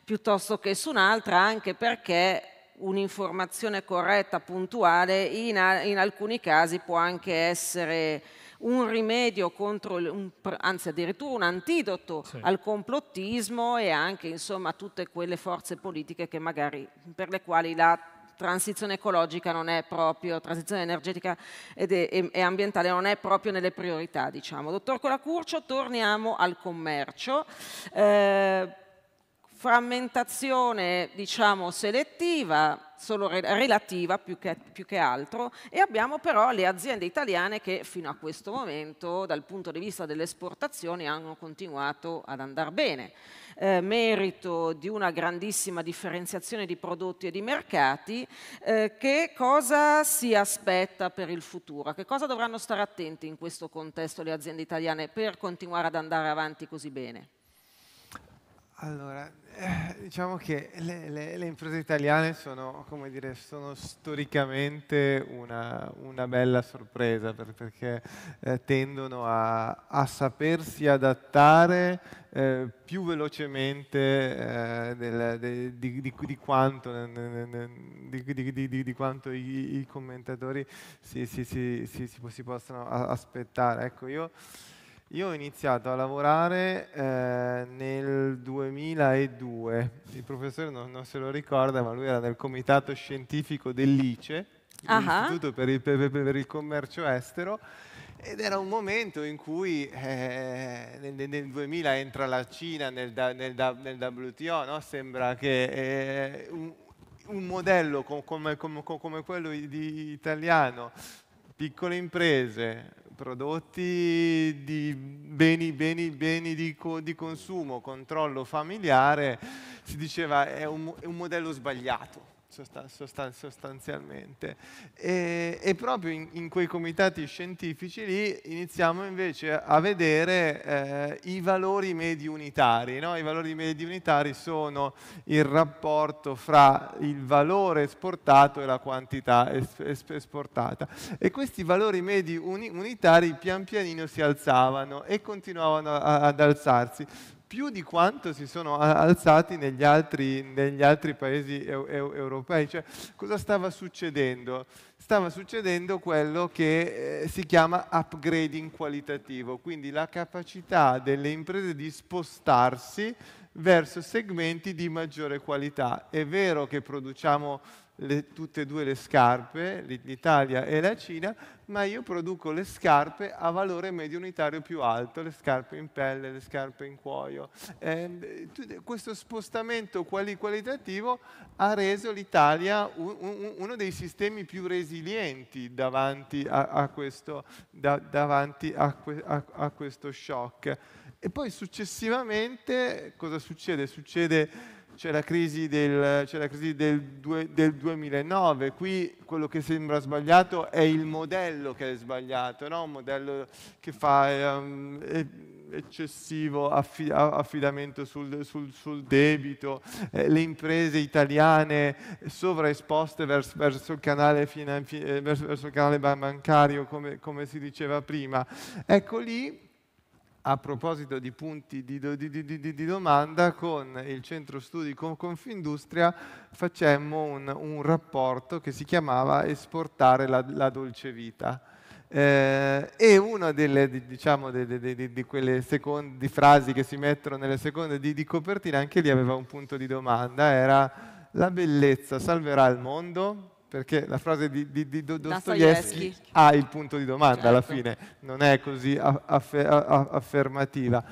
piuttosto che su un'altra, anche perché un'informazione corretta, puntuale, in, in alcuni casi può anche essere un rimedio contro, un, anzi addirittura un antidoto sì. al complottismo e anche insomma tutte quelle forze politiche che magari, per le quali la transizione ecologica non è proprio, transizione energetica ed, e, e, ambientale non è proprio nelle priorità, diciamo. Dottor Colacurcio, torniamo al commercio. Eh, frammentazione, diciamo, selettiva, solo relativa più che, più che, altro e abbiamo però le aziende italiane che fino a questo momento dal punto di vista delle esportazioni hanno continuato ad andare bene. Eh, merito di una grandissima differenziazione di prodotti e di mercati, eh, che cosa si aspetta per il futuro? che cosa dovranno stare attenti in questo contesto le aziende italiane per continuare ad andare avanti così bene? Allora, eh, diciamo che le, le, le, imprese italiane sono, dire, sono storicamente una, una, bella sorpresa per, perché eh, tendono a, a, sapersi adattare eh, più velocemente di, quanto, i, i, commentatori si, si, si, si possono aspettare. Ecco, io io ho iniziato a lavorare eh, nel 2002, il professore non, non, se lo ricorda, ma lui era nel comitato scientifico dell'ICE, uh-huh. l'Istituto per il, per il Commercio Estero, ed era un momento in cui eh, nel, nel, 2000 entra la Cina nel, nel, nel WTO, no? sembra che eh, un, un, modello com, com, com, come quello di, italiano, piccole imprese, prodotti di beni, beni, beni di, co di, consumo, controllo familiare, si diceva è un, è un modello sbagliato sostan- sostanzialmente. E, e proprio in, in, quei comitati scientifici lì iniziamo invece a vedere eh, i valori medi unitari. No? I valori medi unitari sono il rapporto fra il valore esportato e la quantità es- es- esportata. E questi valori medi uni- unitari pian pianino si alzavano e continuavano a- ad alzarsi più di quanto si sono alzati negli altri, negli altri paesi eu, eu, europei. Cioè, cosa stava succedendo? Stava succedendo quello che eh, si chiama upgrading qualitativo, quindi la capacità delle imprese di spostarsi verso segmenti di maggiore qualità. È vero che produciamo le, tutte e due le scarpe, l'Italia e la Cina, ma io produco le scarpe a valore medio unitario più alto, le scarpe in pelle, le scarpe in cuoio. Eh, questo spostamento qualitativo ha reso l'Italia un, un, uno dei sistemi più resilienti davanti a, a, questo, da, davanti a, que, a questo shock. E poi successivamente cosa succede? Succede c'è la crisi, del, la crisi del, due, del, 2009, qui quello che sembra sbagliato è il modello che è sbagliato, no? un modello che fa um, eccessivo affi, affidamento sul, sul, sul debito, eh, le imprese italiane sovraesposte verso, verso, il, canale finan, eh, verso, verso il canale bancario, come, come si diceva prima. Ecco lì a proposito di punti di, di, di, di, domanda, con il centro studi Confindustria facemmo un, un rapporto che si chiamava Esportare la, la dolce vita. Eh, e una delle, diciamo, de, de, de, quelle secondi, frasi che si mettono nelle seconde di, copertina, anche lì aveva un punto di domanda, era la bellezza salverà il mondo? perché la frase di, di, di Dostoevsky ha il punto di domanda certo. alla fine, non è così affer affermativa.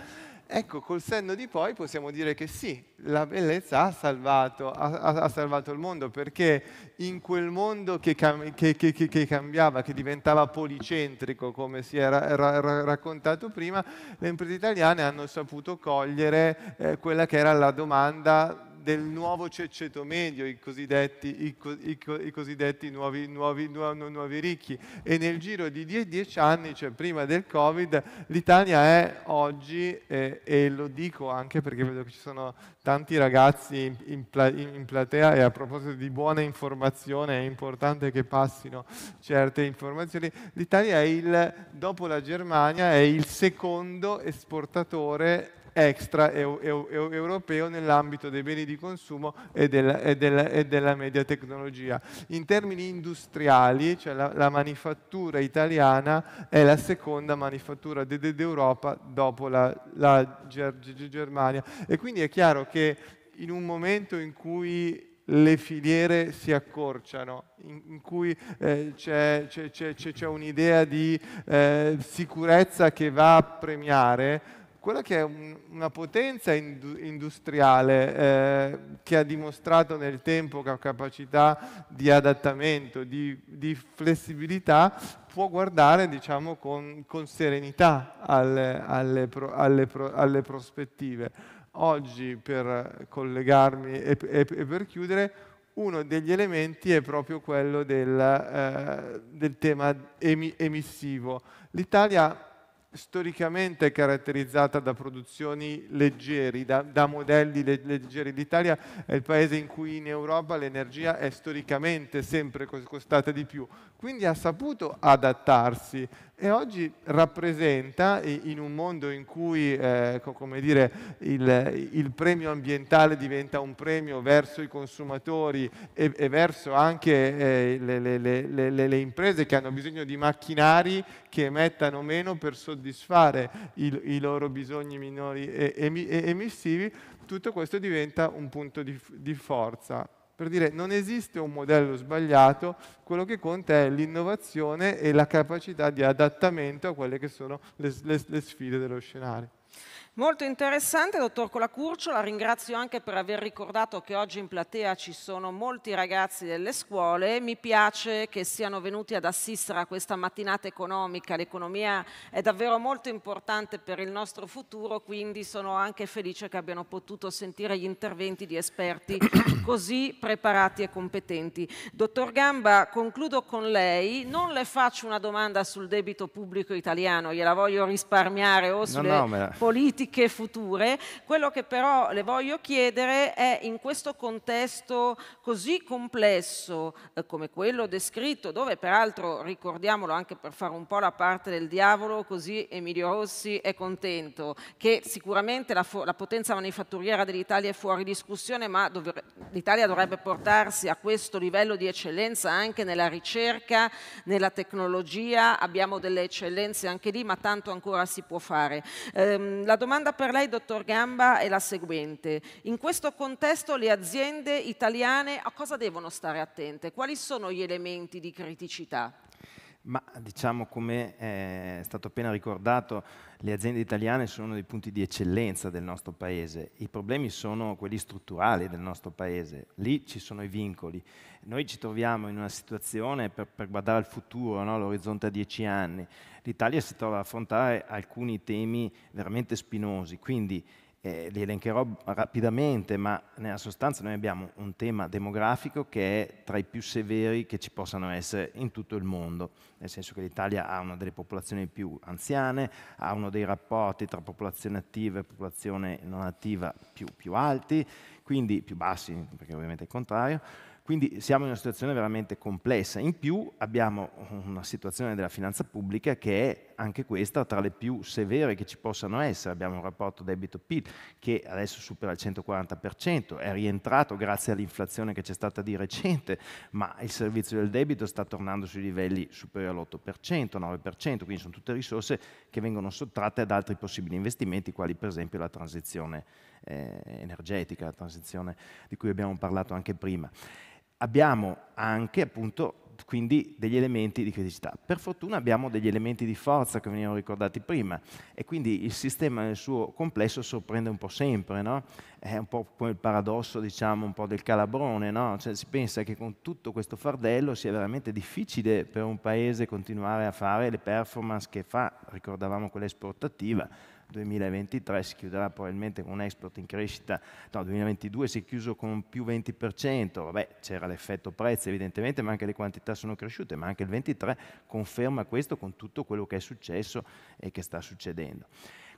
Ecco, col senno di poi possiamo dire che sì, la bellezza ha salvato, ha, ha salvato il mondo, perché in quel mondo che, cam che, che, che cambiava, che diventava policentrico, come si era ra ra raccontato prima, le imprese italiane hanno saputo cogliere eh, quella che era la domanda del nuovo ceceto medio, i cosiddetti, i, i, i cosiddetti nuovi, nuovi, nuovi, nuovi, ricchi. E nel giro di die, dieci anni, cioè prima del Covid, l'Italia è oggi, eh, e lo dico anche perché vedo che ci sono tanti ragazzi in, in, in platea e a proposito di buona informazione è importante che passino certe informazioni, l'Italia è il, dopo la Germania, è il secondo esportatore extra eu, eu, eu, europeo nell'ambito dei beni di consumo e della, e, della, e della, media tecnologia. In termini industriali, cioè la, la manifattura italiana è la seconda manifattura d'Europa dopo la, la Germania e quindi è chiaro che in un momento in cui le filiere si accorciano, in, cui eh, c'è, c'è, c'è, c'è, un'idea di eh, sicurezza che va a premiare, quella che è un, una potenza ind industriale eh, che ha dimostrato nel tempo che ha capacità di adattamento, di, di flessibilità, può guardare diciamo, con, con, serenità alle, alle, pro, alle, pro, alle prospettive. Oggi, per collegarmi e, e, e per chiudere, uno degli elementi è proprio quello del, eh, del tema emissivo. L'Italia storicamente caratterizzata da produzioni leggeri, da, da modelli leggeri. L'Italia è il paese in cui in Europa l'energia è storicamente sempre costata di più, quindi ha saputo adattarsi e oggi rappresenta in un mondo in cui eh, dire, il, il, premio ambientale diventa un premio verso i consumatori e, e verso anche eh, le, le, le, le, imprese che hanno bisogno di macchinari che emettano meno per soddisfare i, i loro bisogni minori emissivi, tutto questo diventa un punto di, di forza per dire non esiste un modello sbagliato, quello che conta è l'innovazione e la capacità di adattamento a quelle che sono le, le, le sfide dello scenario. Molto interessante, dottor Colacurcio, la ringrazio anche per aver ricordato che oggi in platea ci sono molti ragazzi delle scuole, mi piace che siano venuti ad assistere a questa mattinata economica, l'economia è davvero molto importante per il nostro futuro, quindi sono anche felice che abbiano potuto sentire gli interventi di esperti (coughs) così preparati e competenti. Dottor Gamba, concludo con lei, non le faccio una domanda sul debito pubblico italiano, gliela voglio risparmiare o sulle no, no, me... politiche politiche future. Quello che però le voglio chiedere è in questo contesto così complesso eh, come quello descritto, dove peraltro ricordiamolo anche per fare un po' la parte del diavolo, così Emilio Rossi è contento, che sicuramente la, la potenza manifatturiera dell'Italia è fuori discussione, ma dovre l'Italia dovrebbe portarsi a questo livello di eccellenza anche nella ricerca, nella tecnologia, abbiamo delle eccellenze anche lì, ma tanto ancora si può fare. Ehm, la domanda domanda per lei, dottor Gamba, è la seguente. In questo contesto le aziende italiane a cosa devono stare attente? Quali sono gli elementi di criticità? Ma diciamo come eh, è stato appena ricordato, le aziende italiane sono uno dei punti di eccellenza del nostro paese. I problemi sono quelli strutturali del nostro paese. Lì ci sono i vincoli. Noi ci troviamo in una situazione per, per guardare al futuro, no? l'orizzonte a dieci anni l'Italia si trova ad affrontare alcuni temi veramente spinosi, quindi eh, li elencherò rapidamente, ma nella sostanza noi abbiamo un tema demografico che è tra i più severi che ci possano essere in tutto il mondo, nel senso che l'Italia ha una delle popolazioni più anziane, ha uno dei rapporti tra popolazione attiva e popolazione non attiva più, più alti, quindi più bassi, perché ovviamente è il contrario, quindi siamo in una situazione veramente complessa. In più abbiamo una situazione della finanza pubblica che è anche questa tra le più severe che ci possano essere. Abbiamo un rapporto debito-PIL che adesso supera il 140%, è rientrato grazie all'inflazione che c'è stata di recente, ma il servizio del debito sta tornando sui livelli superiori all'8%, 9%, quindi sono tutte risorse che vengono sottratte ad altri possibili investimenti, quali per esempio la transizione eh, energetica, la transizione di cui abbiamo parlato anche prima abbiamo anche appunto quindi degli elementi di criticità. Per fortuna abbiamo degli elementi di forza che venivano ricordati prima e quindi il sistema nel suo complesso sorprende un po' sempre, no? È un po' come il paradosso, diciamo, un po' del calabrone, no? Cioè, si pensa che con tutto questo fardello sia veramente difficile per un paese continuare a fare le performance che fa, ricordavamo quella esportativa, 2023 si chiuderà probabilmente con un export in crescita, no, 2022 si è chiuso con più 20%, vabbè c'era l'effetto prezzi evidentemente, ma anche le quantità sono cresciute, ma anche il 23 conferma questo con tutto quello che è successo e che sta succedendo.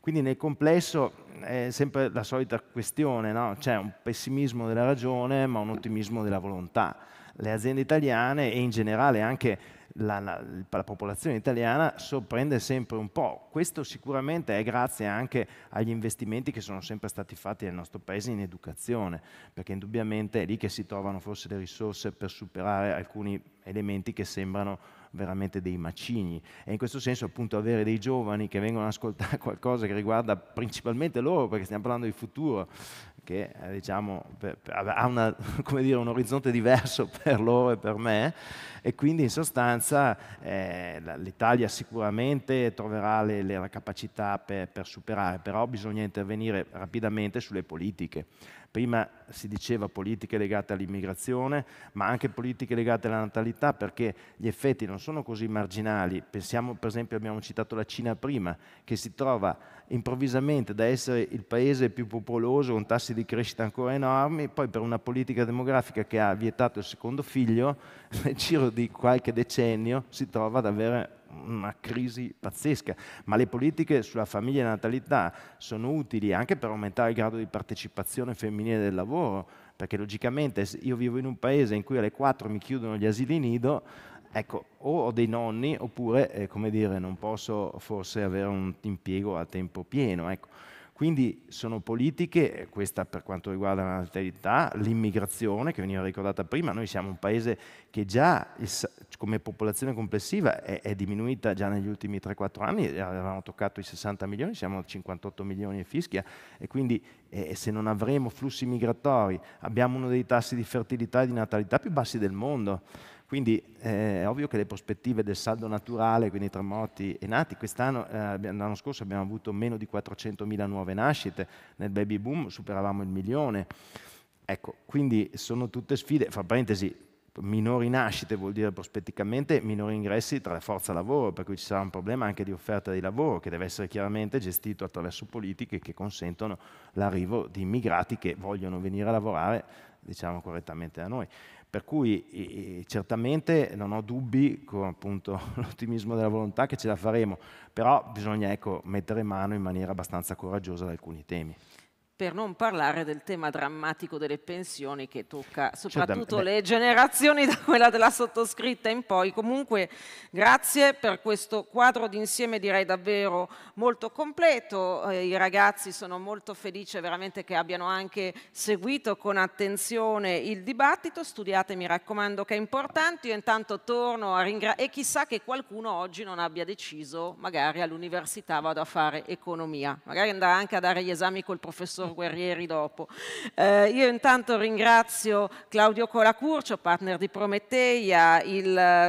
Quindi nel complesso è sempre la solita questione, no? c'è un pessimismo della ragione ma un ottimismo della volontà le aziende italiane e in generale anche la, la, la, popolazione italiana sorprende sempre un po'. Questo sicuramente è grazie anche agli investimenti che sono sempre stati fatti nel nostro paese in educazione, perché indubbiamente è lì che si trovano forse le risorse per superare alcuni elementi che sembrano veramente dei macigni e in questo senso appunto avere dei giovani che vengono ad ascoltare (laughs) qualcosa che riguarda principalmente loro perché stiamo parlando di futuro che eh, diciamo, ha una, (laughs) dire, un orizzonte diverso (laughs) per loro e per me e quindi in sostanza eh, l'Italia sicuramente troverà le, le, la capacità per, per superare, però bisogna intervenire rapidamente sulle politiche Prima si diceva politiche legate all'immigrazione, ma anche politiche legate alla natalità, perché gli effetti non sono così marginali. Pensiamo, per esempio, abbiamo citato la Cina prima, che si trova improvvisamente da essere il paese più popoloso, con tassi di crescita ancora enormi, poi per una politica demografica che ha vietato il secondo figlio, (laughs) nel giro di qualche decennio si trova ad avere una crisi pazzesca, ma le politiche sulla famiglia e la natalità sono utili anche per aumentare il grado di partecipazione femminile del lavoro, perché logicamente io vivo in un paese in cui alle 4 mi chiudono gli asili nido, ecco, o ho dei nonni oppure, eh, come dire, non posso forse avere un impiego a tempo pieno. Ecco. Quindi sono politiche, questa per quanto riguarda l'alterità, l'immigrazione che veniva ricordata prima, noi siamo un paese che già come popolazione complessiva è, è diminuita già negli ultimi 3-4 anni, avevamo toccato i 60 milioni, siamo a 58 milioni e fischia e quindi eh, se non avremo flussi migratori abbiamo uno dei tassi di fertilità e di natalità più bassi del mondo. Quindi eh, è ovvio che le prospettive del saldo naturale, quindi tra morti e nati, quest'anno, eh, l'anno scorso abbiamo avuto meno di 400.000 nuove nascite, nel baby boom superavamo il milione. Ecco, quindi sono tutte sfide, fra parentesi, minori nascite vuol dire prospetticamente minori ingressi tra la forza lavoro, per cui ci sarà un problema anche di offerta di lavoro che deve essere chiaramente gestito attraverso politiche che consentono l'arrivo di immigrati che vogliono venire a lavorare, diciamo correttamente da noi. Per cui eh, certamente non ho dubbi con appunto, (laughs) l'ottimismo della volontà che ce la faremo, però bisogna ecco, mettere mano in maniera abbastanza coraggiosa ad alcuni temi per non parlare del tema drammatico delle pensioni che tocca cioè, soprattutto da, le generazioni da quella della sottoscritta in poi. Comunque grazie per questo quadro d'insieme direi davvero molto completo, eh, i ragazzi sono molto felice veramente che abbiano anche seguito con attenzione il dibattito, studiate mi raccomando che è importante, io intanto torno a ringraziare e chissà che qualcuno oggi non abbia deciso magari all'università vado a fare economia, magari andrà anche a dare gli esami col professore Professor Guerrieri dopo. Eh, io intanto ringrazio Claudio Colacurcio, partner di Prometeia, il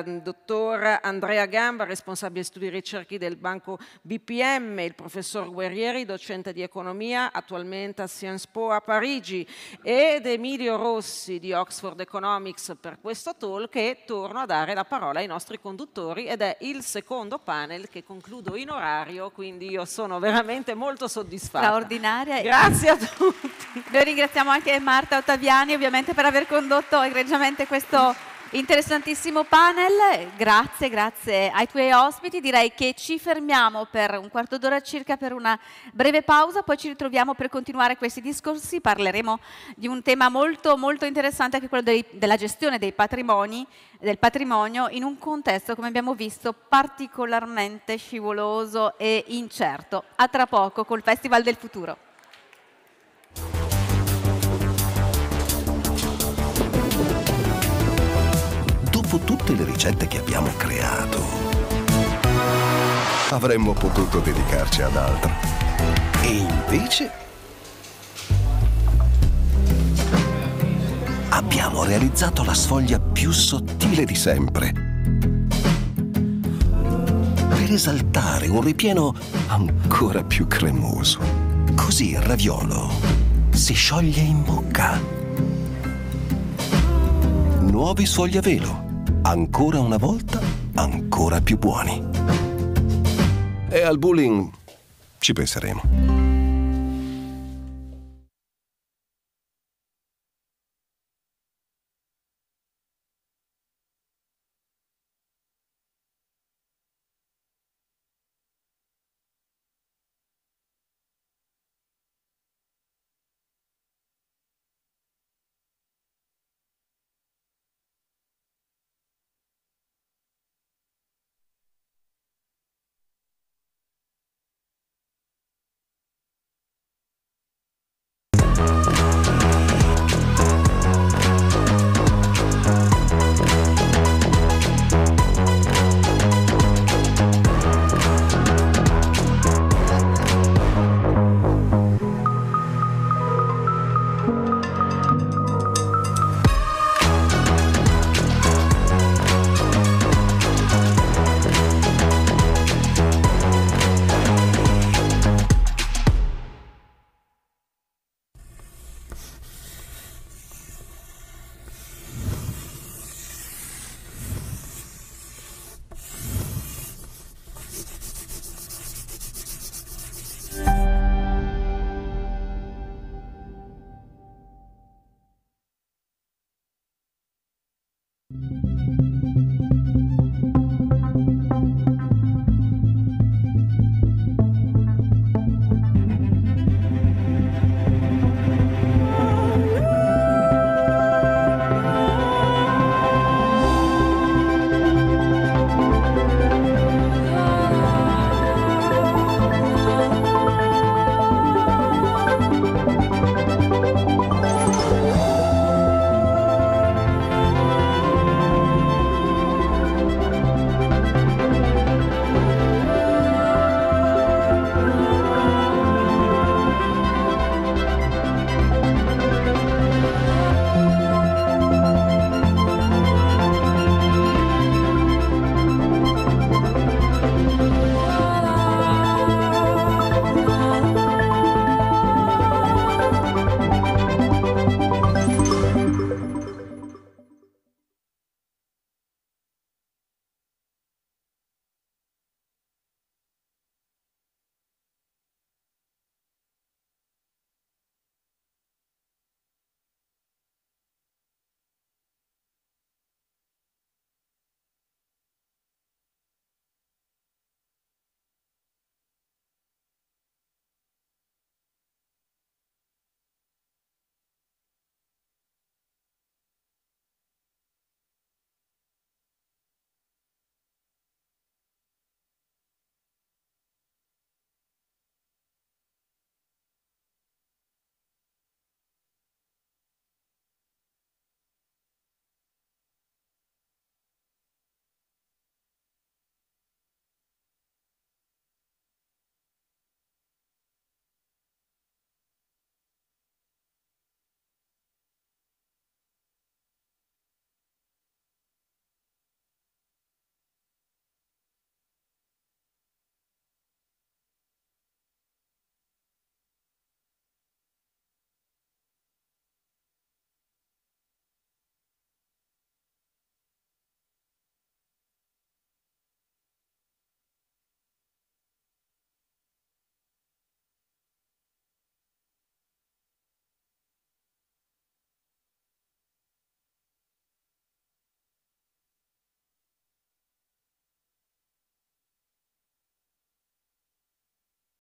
mm, dottor Andrea Gamba, responsabile studi e ricerchi del Banco BPM, il professor Guerrieri, docente di economia, attualmente a Sciences Po a Parigi, ed Emilio Rossi di Oxford Economics per questo talk e torno a dare la parola ai nostri conduttori ed è il secondo panel che concludo in orario, quindi io sono veramente molto soddisfatta. Straordinaria. Grazie Grazie a tutti. Noi ringraziamo anche Marta Ottaviani ovviamente per aver condotto egregiamente questo interessantissimo panel. Grazie, grazie ai tuoi ospiti. Direi che ci fermiamo per un quarto d'ora circa per una breve pausa, poi ci ritroviamo per continuare questi discorsi. Parleremo di un tema molto, molto interessante che è quello dei, della gestione dei patrimoni, del patrimonio in un contesto, come abbiamo visto, particolarmente scivoloso e incerto. A tra poco col Festival del Futuro. dopo tutte le ricette che abbiamo creato, avremmo potuto dedicarci ad altro. E invece abbiamo realizzato la sfoglia più sottile di sempre per esaltare un ripieno ancora più cremoso. Così il raviolo si scioglie in bocca nuovi sfogliavelo ancora una volta ancora più buoni. E al bullying ci penseremo.